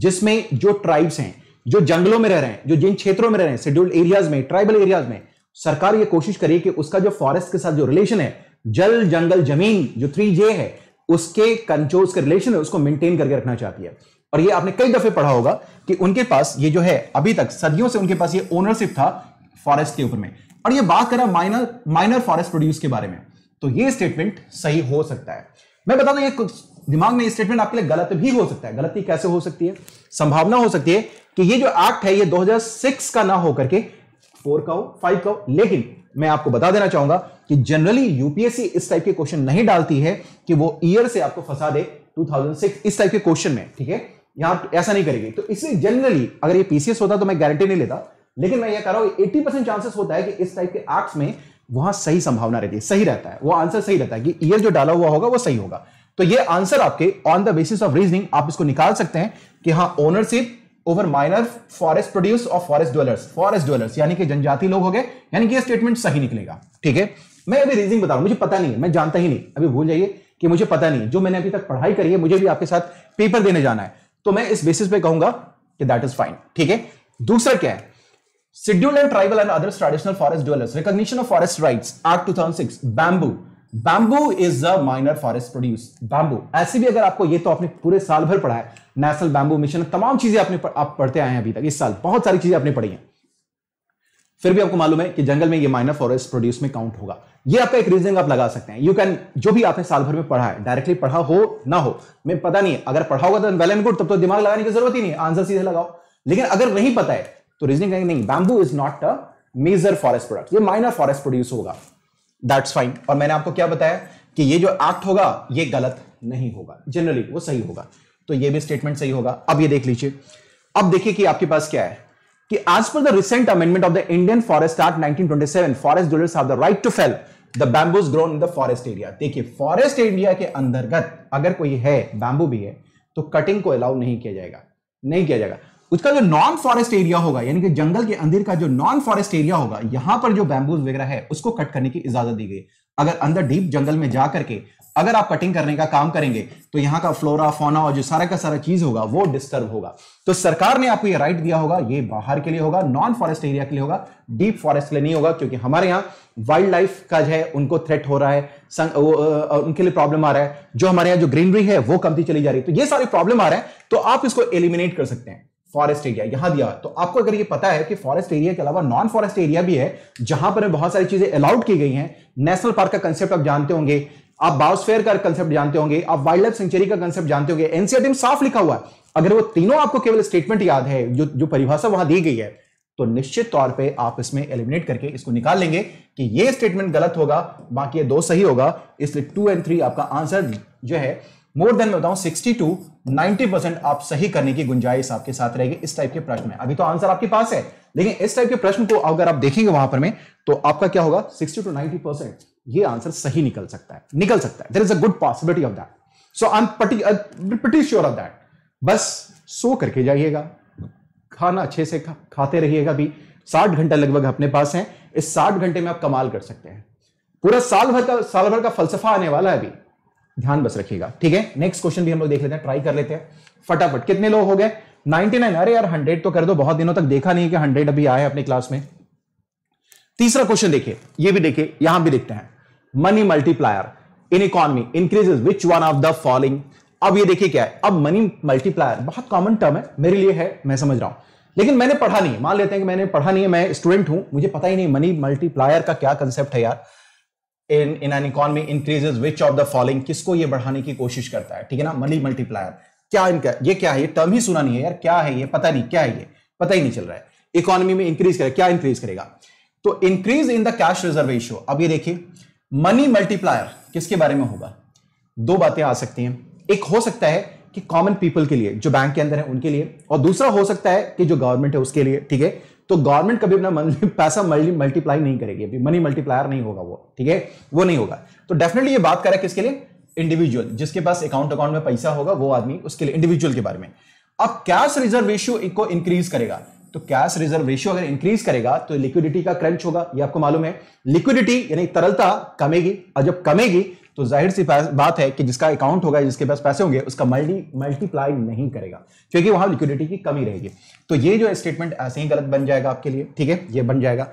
जिसमें जो ट्राइब्स हैं जो जंगलों में रह रहे हैं जो जिन क्षेत्रों में रह रहे हैं शेड्यूल्ड एरियाज में ट्राइबल एरियाज में सरकार ये कोशिश करे कि उसका जो फॉरेस्ट के साथ जो रिलेशन है जल जंगल जमीन जो थ्री जे है उसके जो उसके रिलेशन है उसको मेंटेन करके रखना चाहती है और ये आपने कई दफे पढ़ा होगा कि उनके पास ये जो है अभी तक सदियों से उनके पास ये ओनरशिप था फॉरेस्ट के ऊपर में और ये बात कर माइनर माइनर फॉरेस्ट प्रोड्यूस के बारे में तो ये स्टेटमेंट सही हो सकता है मैं बता दूं ये कुछ दिमाग में ये स्टेटमेंट आपके लिए गलत भी हो सकता है गलती कैसे हो सकती है संभावना हो सकती है कि ये जो एक्ट है ये 2006 का ना होकर के फोर का हो फाइव का हो लेकिन मैं आपको बता देना चाहूंगा कि जनरली यूपीएससी इस टाइप के क्वेश्चन नहीं डालती है कि वो ईयर से आपको फंसा दे 2006 इस टाइप के क्वेश्चन में ठीक है यहां ऐसा नहीं करेगी तो इसलिए जनरली अगर ये पीसीएस होता तो मैं गारंटी नहीं लेता लेकिन मैं ये कह रहा हूं एट्टी परसेंट चांसेस होता है कि इस टाइप के एक्ट में वहां सही संभावना रहती है सही रहता है वो आंसर सही रहता है कि ईयर जो डाला हुआ होगा वो सही होगा तो ये आंसर आपके on the basis of reasoning आप इसको निकाल सकते हैं कि हाँ ownership over minor forest produce और फॉरेस्ट ड्वेलर्स फॉरेस्ट ड्वेलर्स यानी कि जनजाति लोग हो गए यानी कि यह स्टेटमेंट सही निकलेगा ठीक है मैं अभी रीजनिंग बता रहा हूं मुझे पता नहीं है मैं जानता ही नहीं अभी भूल जाइए कि मुझे पता नहीं जो मैंने अभी तक पढ़ाई करी है मुझे भी आपके साथ पेपर देने जाना है तो मैं इस बेसिस पे कहूंगा कि दैट इज फाइन ठीक है दूसरा क्या है schedule and tribal and other traditional forest dwellers recognition of forest rights act 2006. Bamboo bamboo is a minor forest produce bamboo ऐसे भी अगर आपको ये तो आपने पूरे साल भर पढ़ा है नेशनल बैम्बू मिशन तमाम चीजें आपने प, आप पढ़ते आए हैं अभी तक इस साल बहुत सारी चीजें आपने पढ़ी हैं फिर भी आपको मालूम है कि जंगल में ये माइनर फॉरेस्ट प्रोड्यूस में काउंट होगा ये आपका एक रीजनिंग आप लगा सकते हैं यू कैन जो भी आपने साल भर में पढ़ा है डायरेक्टली पढ़ा हो ना हो मैं पता नहीं है अगर पढ़ा होगा तो वेल एंड गुड तब तो दिमाग लगाने की जरूरत ही नहीं आंसर सीधे लगाओ लेकिन अगर नहीं पता है तो रीजनिंग कहेंगे नहीं bamboo is not a major forest product ये माइनर फॉरेस्ट प्रोड्यूस होगा दैट्स फाइन और मैंने आपको क्या बताया कि ये जो एक्ट होगा ये गलत नहीं होगा जनरली वो सही होगा तो ये भी स्टेटमेंट सही होगा अब ये देख लीजिए अब देखिए कि आपके पास क्या है कि as per the recent amendment of the Indian forest act 1927 forest dwellers have the right to fell the bamboos grown in the forest area देखिए फॉरेस्ट एरिया के अंतर्गत अगर कोई है बैंबू भी है तो कटिंग को अलाउ नहीं किया जाएगा नहीं किया जाएगा उसका जो नॉन फॉरेस्ट एरिया होगा यानी कि जंगल के अंदर का जो नॉन फॉरेस्ट एरिया होगा यहां पर जो बैम्बूज वगैरह है उसको कट करने की इजाजत दी गई अगर अंदर डीप जंगल में जा करके अगर आप कटिंग करने का काम करेंगे तो यहाँ का फ्लोरा फोना और जो सारा का सारा चीज होगा वो डिस्टर्ब होगा तो सरकार ने आपको ये राइट दिया होगा ये बाहर के लिए होगा नॉन फॉरेस्ट एरिया के लिए होगा डीप फॉरेस्ट के लिए नहीं होगा क्योंकि हमारे यहाँ वाइल्ड लाइफ का जो है उनको थ्रेट हो रहा है संग, वो, उनके लिए प्रॉब्लम आ रहा है जो हमारे यहाँ जो ग्रीनरी है वो कमती चली जा रही है तो ये सारी प्रॉब्लम आ रहा है तो आप इसको एलिमिनेट कर सकते हैं फॉरेस्ट एरिया यहां दिया तो आपको अगर ये पता है कि फॉरेस्ट एरिया के अलावा नॉन फॉरेस्ट एरिया भी है जहां पर बहुत सारी चीजें अलाउड की गई हैं नेशनल पार्क का कंसेप्ट आप जानते होंगे आप बाउसफेयर का कंसेप्ट जानते होंगे आप वाइल्ड लाइफ सेंचुरी का कंसेप्ट जानते होंगे एनसीआर साफ लिखा हुआ है अगर वो तीनों आपको केवल स्टेटमेंट याद है जो जो परिभाषा वहां दी गई है तो निश्चित तौर पे आप इसमें एलिमिनेट करके इसको निकाल लेंगे कि ये स्टेटमेंट गलत होगा बाकी ये दो सही होगा इसलिए टू एंड थ्री आपका आंसर जो है मोर देन मैं बताऊं 60 टू नाइनटी परसेंट आप सही करने की गुंजाइश आपके साथ रहेगी इस टाइप के प्रश्न में अभी तो आंसर आपके पास है लेकिन इस टाइप के प्रश्न को अगर आप देखेंगे वहां पर में तो आपका क्या होगा 60 टू नाइनटी परसेंट ये आंसर सही निकल सकता है निकल सकता है there is a good possibility of that so I am pretty sure of that बस सो करके जाइएगा खाना अच्छे से खा, खाते रहिएगा भी साठ घंटा लगभग अपने पास है इस साठ घंटे में आप कमाल कर सकते हैं पूरा साल भर का साल भर का फलसफा आने वाला है अभी ध्यान बस रखिएगा ठीक है नेक्स्ट क्वेश्चन भी हम लोग देख लेते हैं ट्राई कर लेते हैं फटाफट कितने लोग हो गए 99 अरे यार 100 तो कर दो बहुत दिनों तक देखा नहीं कि 100 अभी आए है क्लास में तीसरा क्वेश्चन देखिए ये भी देखिए यहां भी देखते हैं money multiplier in economy increases which one of the following अब ये देखिए क्या है अब मनी मल्टीप्लायर बहुत कॉमन टर्म है मेरे लिए है मैं समझ रहा हूं लेकिन मैंने पढ़ा नहीं मान लेते हैं कि मैंने पढ़ा नहीं है मैं स्टूडेंट हूं मुझे पता ही नहीं मनी मल्टीप्लायर का क्या कंसेप्ट है यार in in an economy increases which of the following किसको ये बढ़ाने की कोशिश करता है ठीक है ना मनी मल्टीप्लायर क्या इनका ये क्या है ये टर्म ही सुना नहीं है यार क्या है ये पता नहीं क्या है ये पता ही नहीं चल रहा है इकोनॉमी में इंक्रीज करेगा क्या इंक्रीज करेगा तो increase in the cash reserve ratio अब ये देखिए मनी मल्टीप्लायर किसके बारे में होगा दो बातें आ सकती हैं एक हो सकता है कि कॉमन पीपल के लिए जो बैंक के अंदर है उनके लिए और दूसरा हो सकता है कि जो गवर्नमेंट है उसके लिए ठीक है तो गवर्नमेंट कभी अपना पैसा मल्टी मल्टीप्लाई नहीं करेगी अभी मनी मल्टीप्लायर नहीं होगा वो ठीक है वो नहीं होगा तो डेफिनेटली ये बात करें किसके लिए इंडिविजुअल जिसके पास अकाउंट अकाउंट में पैसा होगा वो आदमी उसके लिए इंडिविजुअल के बारे में अब कैश रिजर्व रेशियो को इंक्रीज करेगा तो कैश रिजर्व रेशियो अगर इंक्रीज करेगा तो लिक्विडिटी का क्रंच होगा ये आपको मालूम है लिक्विडिटी यानी तरलता कमेगी और जब कमेगी तो जाहिर सी बात है कि जिसका अकाउंट होगा जिसके पास पैसे होंगे उसका मल्टी मल्टीप्लाई नहीं करेगा क्योंकि वहां लिक्विडिटी की कमी रहेगी तो ये जो स्टेटमेंट ऐसे ही गलत बन जाएगा आपके लिए ठीक है ये बन जाएगा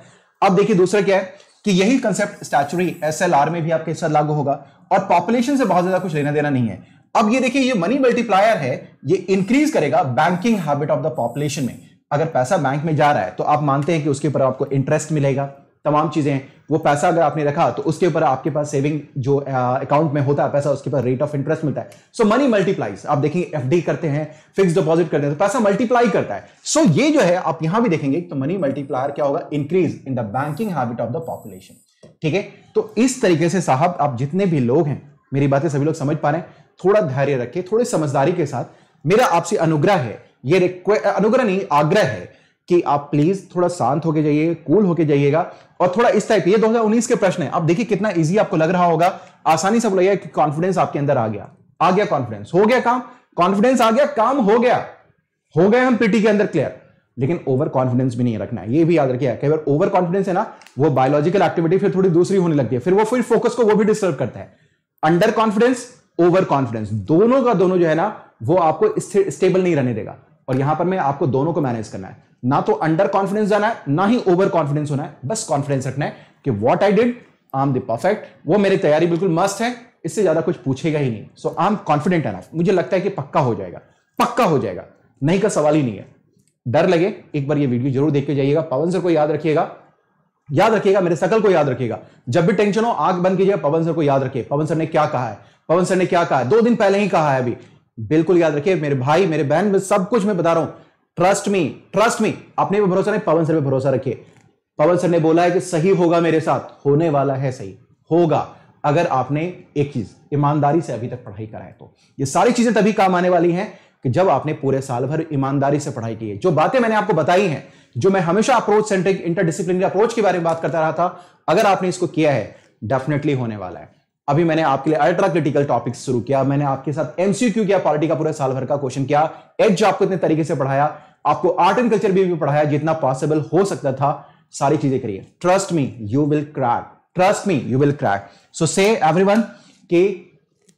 अब देखिए दूसरा क्या है कि यही कंसेप्ट स्टैचुरी एस में भी आपके साथ लागू होगा और पॉपुलेशन से बहुत ज्यादा कुछ लेना देना नहीं है अब ये देखिए ये मनी मल्टीप्लायर है ये इंक्रीज करेगा banking habit of the population में अगर पैसा बैंक में जा रहा है तो आप मानते हैं कि उसके ऊपर आपको इंटरेस्ट मिलेगा तमाम चीज़ें वो पैसा अगर आपने रखा तो उसके ऊपर आपके पास सेविंग जो अकाउंट में होता है पैसा उसके ऊपर रेट ऑफ इंटरेस्ट मिलता है सो मनी मल्टीप्लाइज आप देखेंगे एफ करते हैं फिक्स डिपॉजिट करते हैं तो पैसा मल्टीप्लाई करता है सो so, ये जो है आप यहां भी देखेंगे तो मनी मल्टीप्लायर क्या होगा increase in the banking habit of the population ठीक है तो इस तरीके से साहब आप जितने भी लोग हैं मेरी बातें सभी लोग समझ पा रहे हैं थोड़ा धैर्य रखे थोड़ी समझदारी के साथ मेरा आपसे अनुग्रह है ये अनुग्रह नहीं आग्रह है कि आप प्लीज थोड़ा शांत होके जाइए कूल होके जाइएगा और थोड़ा इस टाइप ये 2019 तो के प्रश्न है आप देखिए कितना इजी आपको लग रहा होगा आसानी से बोलेगा कि कॉन्फिडेंस आपके अंदर आ गया आ गया कॉन्फिडेंस हो गया काम कॉन्फिडेंस आ गया काम हो गया हो गए हम पीटी के अंदर क्लियर लेकिन ओवर कॉन्फिडेंस भी नहीं रखना है ये भी याद रखिए कई बार ओवर कॉन्फिडेंस है ना वो बायोलॉजिकल एक्टिविटी फिर थोड़ी दूसरी होने लगती है फिर वो फिर फोकस को वो भी डिस्टर्ब करता है अंडर कॉन्फिडेंस ओवर कॉन्फिडेंस दोनों का दोनों जो है ना वो आपको स्टेबल नहीं रहने देगा और यहां पर मैं आपको दोनों को मैनेज करना है ना तो अंडर कॉन्फिडेंस जाना है ना ही ओवर कॉन्फिडेंस होना है बस कॉन्फिडेंस रखना है कि वॉट आई डिड आम दर्फेक्ट वो मेरी तैयारी बिल्कुल मस्त है इससे ज्यादा कुछ पूछेगा ही नहीं so I am confident enough मुझे लगता है कि पक्का हो जाएगा पक्का हो जाएगा नहीं का सवाल ही नहीं है डर लगे एक बार ये वीडियो जरूर देख के जाइएगा पवन सर को याद रखिएगा याद रखिएगा मेरे सकल को याद रखिएगा जब भी टेंशन हो आग बंद कीजिएगा पवन सर को याद रखिए पवन सर ने क्या कहा है पवन सर ने क्या कहा है दो दिन पहले ही कहा है अभी बिल्कुल याद रखिए मेरे भाई मेरे बहन सब कुछ मैं बता रहा हूं ट्रस्ट मी ट्रस्ट मी अपने पे भरोसा नहीं पवन सर पे भरोसा रखिए पवन सर ने बोला है कि सही होगा मेरे साथ होने वाला है सही होगा अगर आपने एक चीज ईमानदारी से अभी तक पढ़ाई कराए तो ये सारी चीजें तभी काम आने वाली हैं कि जब आपने पूरे साल भर ईमानदारी से पढ़ाई की है जो बातें मैंने आपको बताई हैं जो मैं हमेशा अप्रोच सेंट्रिक इंटरडिसिप्लिनरी अप्रोच के बारे में बात करता रहा था अगर आपने इसको किया है डेफिनेटली होने वाला है अभी मैंने आपके लिए अल्ट्रा क्रिटिकल टॉपिक्स शुरू किया मैंने आपके साथ एमसीक्यू किया पार्टी का पूरा साल भर का क्वेश्चन किया एज आपको इतने तरीके से पढ़ाया आपको आर्ट एंड कल्चर भी, भी पढ़ाया जितना पॉसिबल हो सकता था सारी चीजें करिए trust me you will crack trust me you will crack so say everyone कि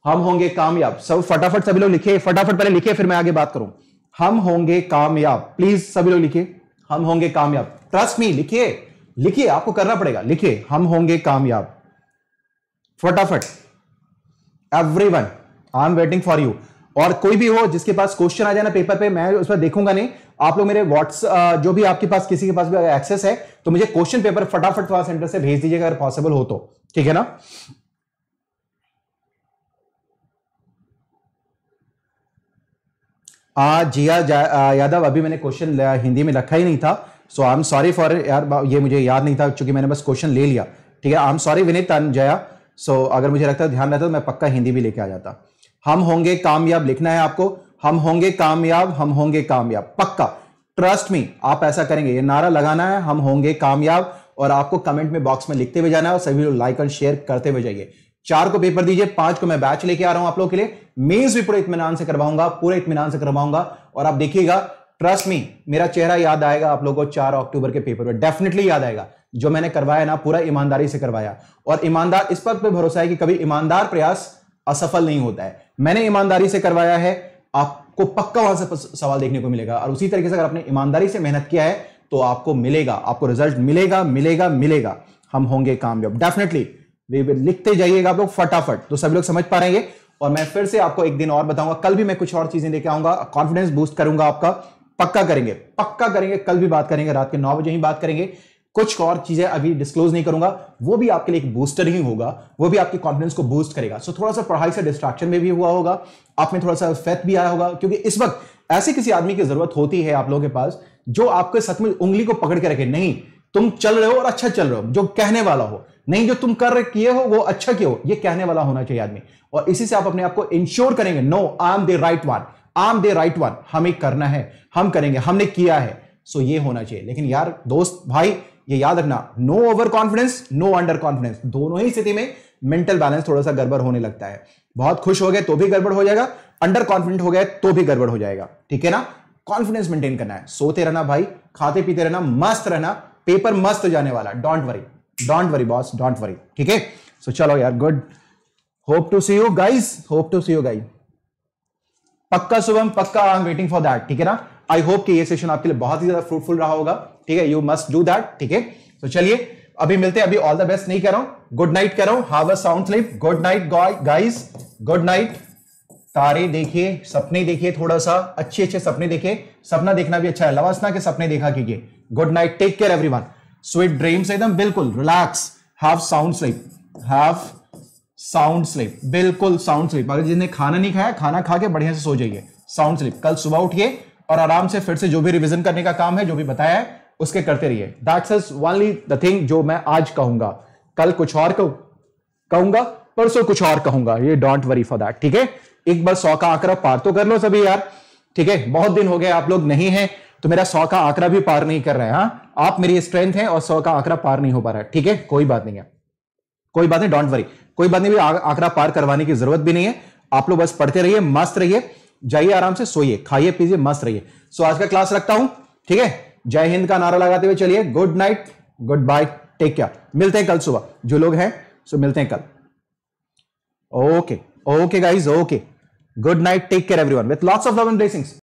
हम होंगे कामयाब सब फटाफट सभी लोग लिखे फटाफट पहले लिखे फिर मैं आगे बात करूं हम होंगे कामयाब प्लीज सभी लोग लिखिए हम होंगे कामयाब ट्रस्ट मी लिखिए लिखिए आपको करना पड़ेगा लिखिए हम होंगे कामयाब फटाफट everyone I am waiting for you और कोई भी हो जिसके पास क्वेश्चन आ जाए ना पेपर पे मैं उस पर देखूंगा नहीं आप लोग मेरे व्हाट्स जो भी आपके पास किसी के पास भी एक्सेस है तो मुझे क्वेश्चन पेपर फटाफट वहां सेंटर से भेज दीजिएगा अगर पॉसिबल हो तो ठीक है ना आ, जिया यादव अभी मैंने क्वेश्चन हिंदी में रखा ही नहीं था so I am sorry for यार ये मुझे याद नहीं था क्योंकि मैंने बस क्वेश्चन ले लिया ठीक है I am sorry Vineet Jaya so so, अगर मुझे लगता है ध्यान रहता तो मैं पक्का हिंदी भी लेके आ जाता हम होंगे कामयाब लिखना है आपको हम होंगे कामयाब हम होंगे कामयाब पक्का ट्रस्ट मी आप ऐसा करेंगे ये नारा लगाना है हम होंगे कामयाब और आपको कमेंट में बॉक्स में लिखते हुए जाना है और सभी लोग लाइक और शेयर करते हुए जाइए चार को पेपर दीजिए पांच को मैं बैच लेके आ रहा हूं आप लोग के लिए मेन्स भी पूरे इतमान से करवाऊंगा पूरे इतमान से करवाऊंगा और आप देखिएगा ट्रस्ट मी मेरा चेहरा याद आएगा आप लोगों को चार अक्टूबर के पेपर में डेफिनेटली याद आएगा जो मैंने करवाया ना पूरा ईमानदारी से करवाया और ईमानदार इस पद पे भरोसा है कि कभी ईमानदार प्रयास असफल नहीं होता है मैंने ईमानदारी से करवाया है आपको पक्का वहां से सवाल देखने को मिलेगा और उसी तरीके से अगर आपने ईमानदारी से मेहनत किया है तो आपको मिलेगा आपको रिजल्ट मिलेगा मिलेगा मिलेगा हम होंगे कामयाब डेफिनेटली लिखते जाइएगा आप लोग फटाफट तो सभी लोग समझ पा रहे और मैं फिर से आपको एक दिन और बताऊंगा कल भी मैं कुछ और चीजें लेके आऊंगा कॉन्फिडेंस बूस्ट करूंगा आपका पक्का करेंगे पक्का करेंगे कल भी बात करेंगे रात के नौ बजे ही बात करेंगे कुछ और चीजें अभी डिस्क्लोज नहीं करूंगा वो भी आपके लिए एक बूस्टर ही होगा वो भी आपके कॉन्फिडेंस को बूस्ट करेगा सो so, थोड़ा सा पढ़ाई से डिस्ट्रैक्शन में भी हुआ होगा आप में थोड़ा सा फैथ भी आया होगा क्योंकि इस वक्त ऐसे किसी आदमी की जरूरत होती है आप लोगों के पास जो आपके सच में उंगली को पकड़ के रखे नहीं तुम चल रहे हो और अच्छा चल रहे हो जो कहने वाला हो नहीं जो तुम कर किए हो वो अच्छा क्यों हो ये कहने वाला होना चाहिए आदमी और इसी से आप अपने आप को इंश्योर करेंगे no I am the right one I am the right one हमें करना है हम करेंगे हमने किया है सो ये होना चाहिए लेकिन यार दोस्त भाई ये याद रखना no over confidence no under confidence दोनों ही स्थिति में मेंटल बैलेंस थोड़ा सा गड़बड़ होने लगता है बहुत खुश हो गए तो भी गड़बड़ हो जाएगा अंडर कॉन्फिडेंट हो गए तो भी गड़बड़ हो जाएगा ठीक है ना कॉन्फिडेंस मेंटेन करना है सोते रहना भाई खाते पीते रहना मस्त रहना पेपर मस्त जाने वाला don't worry don't worry boss don't worry ठीक है सो चलो यार good hope to see you guys hope to see you guys पक्का शुभम पक्का I am waiting for that ठीक है ना आई होप कि ये सेशन आपके लिए बहुत ही ज्यादा फ्रूटफुल रहा होगा ठीक है यू मस्ट डू दैट ठीक है तो चलिए अभी मिलते हैं अभी ऑल द बेस्ट नहीं कर रहा हूं गुड नाइट कर रहा हूं have a sound sleep good night guys good night तारे देखिए सपने देखिए थोड़ा सा अच्छे अच्छे सपने देखिए सपना देखना भी अच्छा है लवासना के सपने देखा कीजिए good night take care everyone sweet dreams एकदम बिल्कुल relax have sound sleep have sound sleep बिल्कुल साउंड स्लीप अगर जिसने खाना नहीं खाया खाना खा के बढ़िया से सो जाइए साउंड स्लीप कल सुबह उठिए और आराम से फिर से जो भी रिविजन करने का काम है जो भी बताया है उसके करते रहिए दैट्स इज द थिंग जो मैं आज कहूंगा कल कुछ और कहूंगा परसों कुछ और कहूंगा ये डोंट वरी फॉर दैट ठीक है एक बार सौ का आंकड़ा पार तो कर लो सभी यार ठीक है बहुत दिन हो गए आप लोग नहीं है तो मेरा सौ का आंकड़ा भी पार नहीं कर रहे हैं हाँ? आप मेरी स्ट्रेंथ है और सौ का आंकड़ा पार नहीं हो पा रहा है ठीक है कोई बात नहीं है कोई बात नहीं डोंट वरी कोई बात नहीं भी आंकड़ा पार करवाने की जरूरत भी नहीं है आप लोग बस पढ़ते रहिए मस्त रहिए जाइए आराम से सोइए खाइए पीजिए मस्त रहिए सो आज का क्लास रखता हूं ठीक है जय हिंद का नारा लगाते हुए चलिए good night goodbye take care मिलते हैं कल सुबह जो लोग हैं सो मिलते हैं कल okay okay guys okay good night take care everyone with lots of love and blessings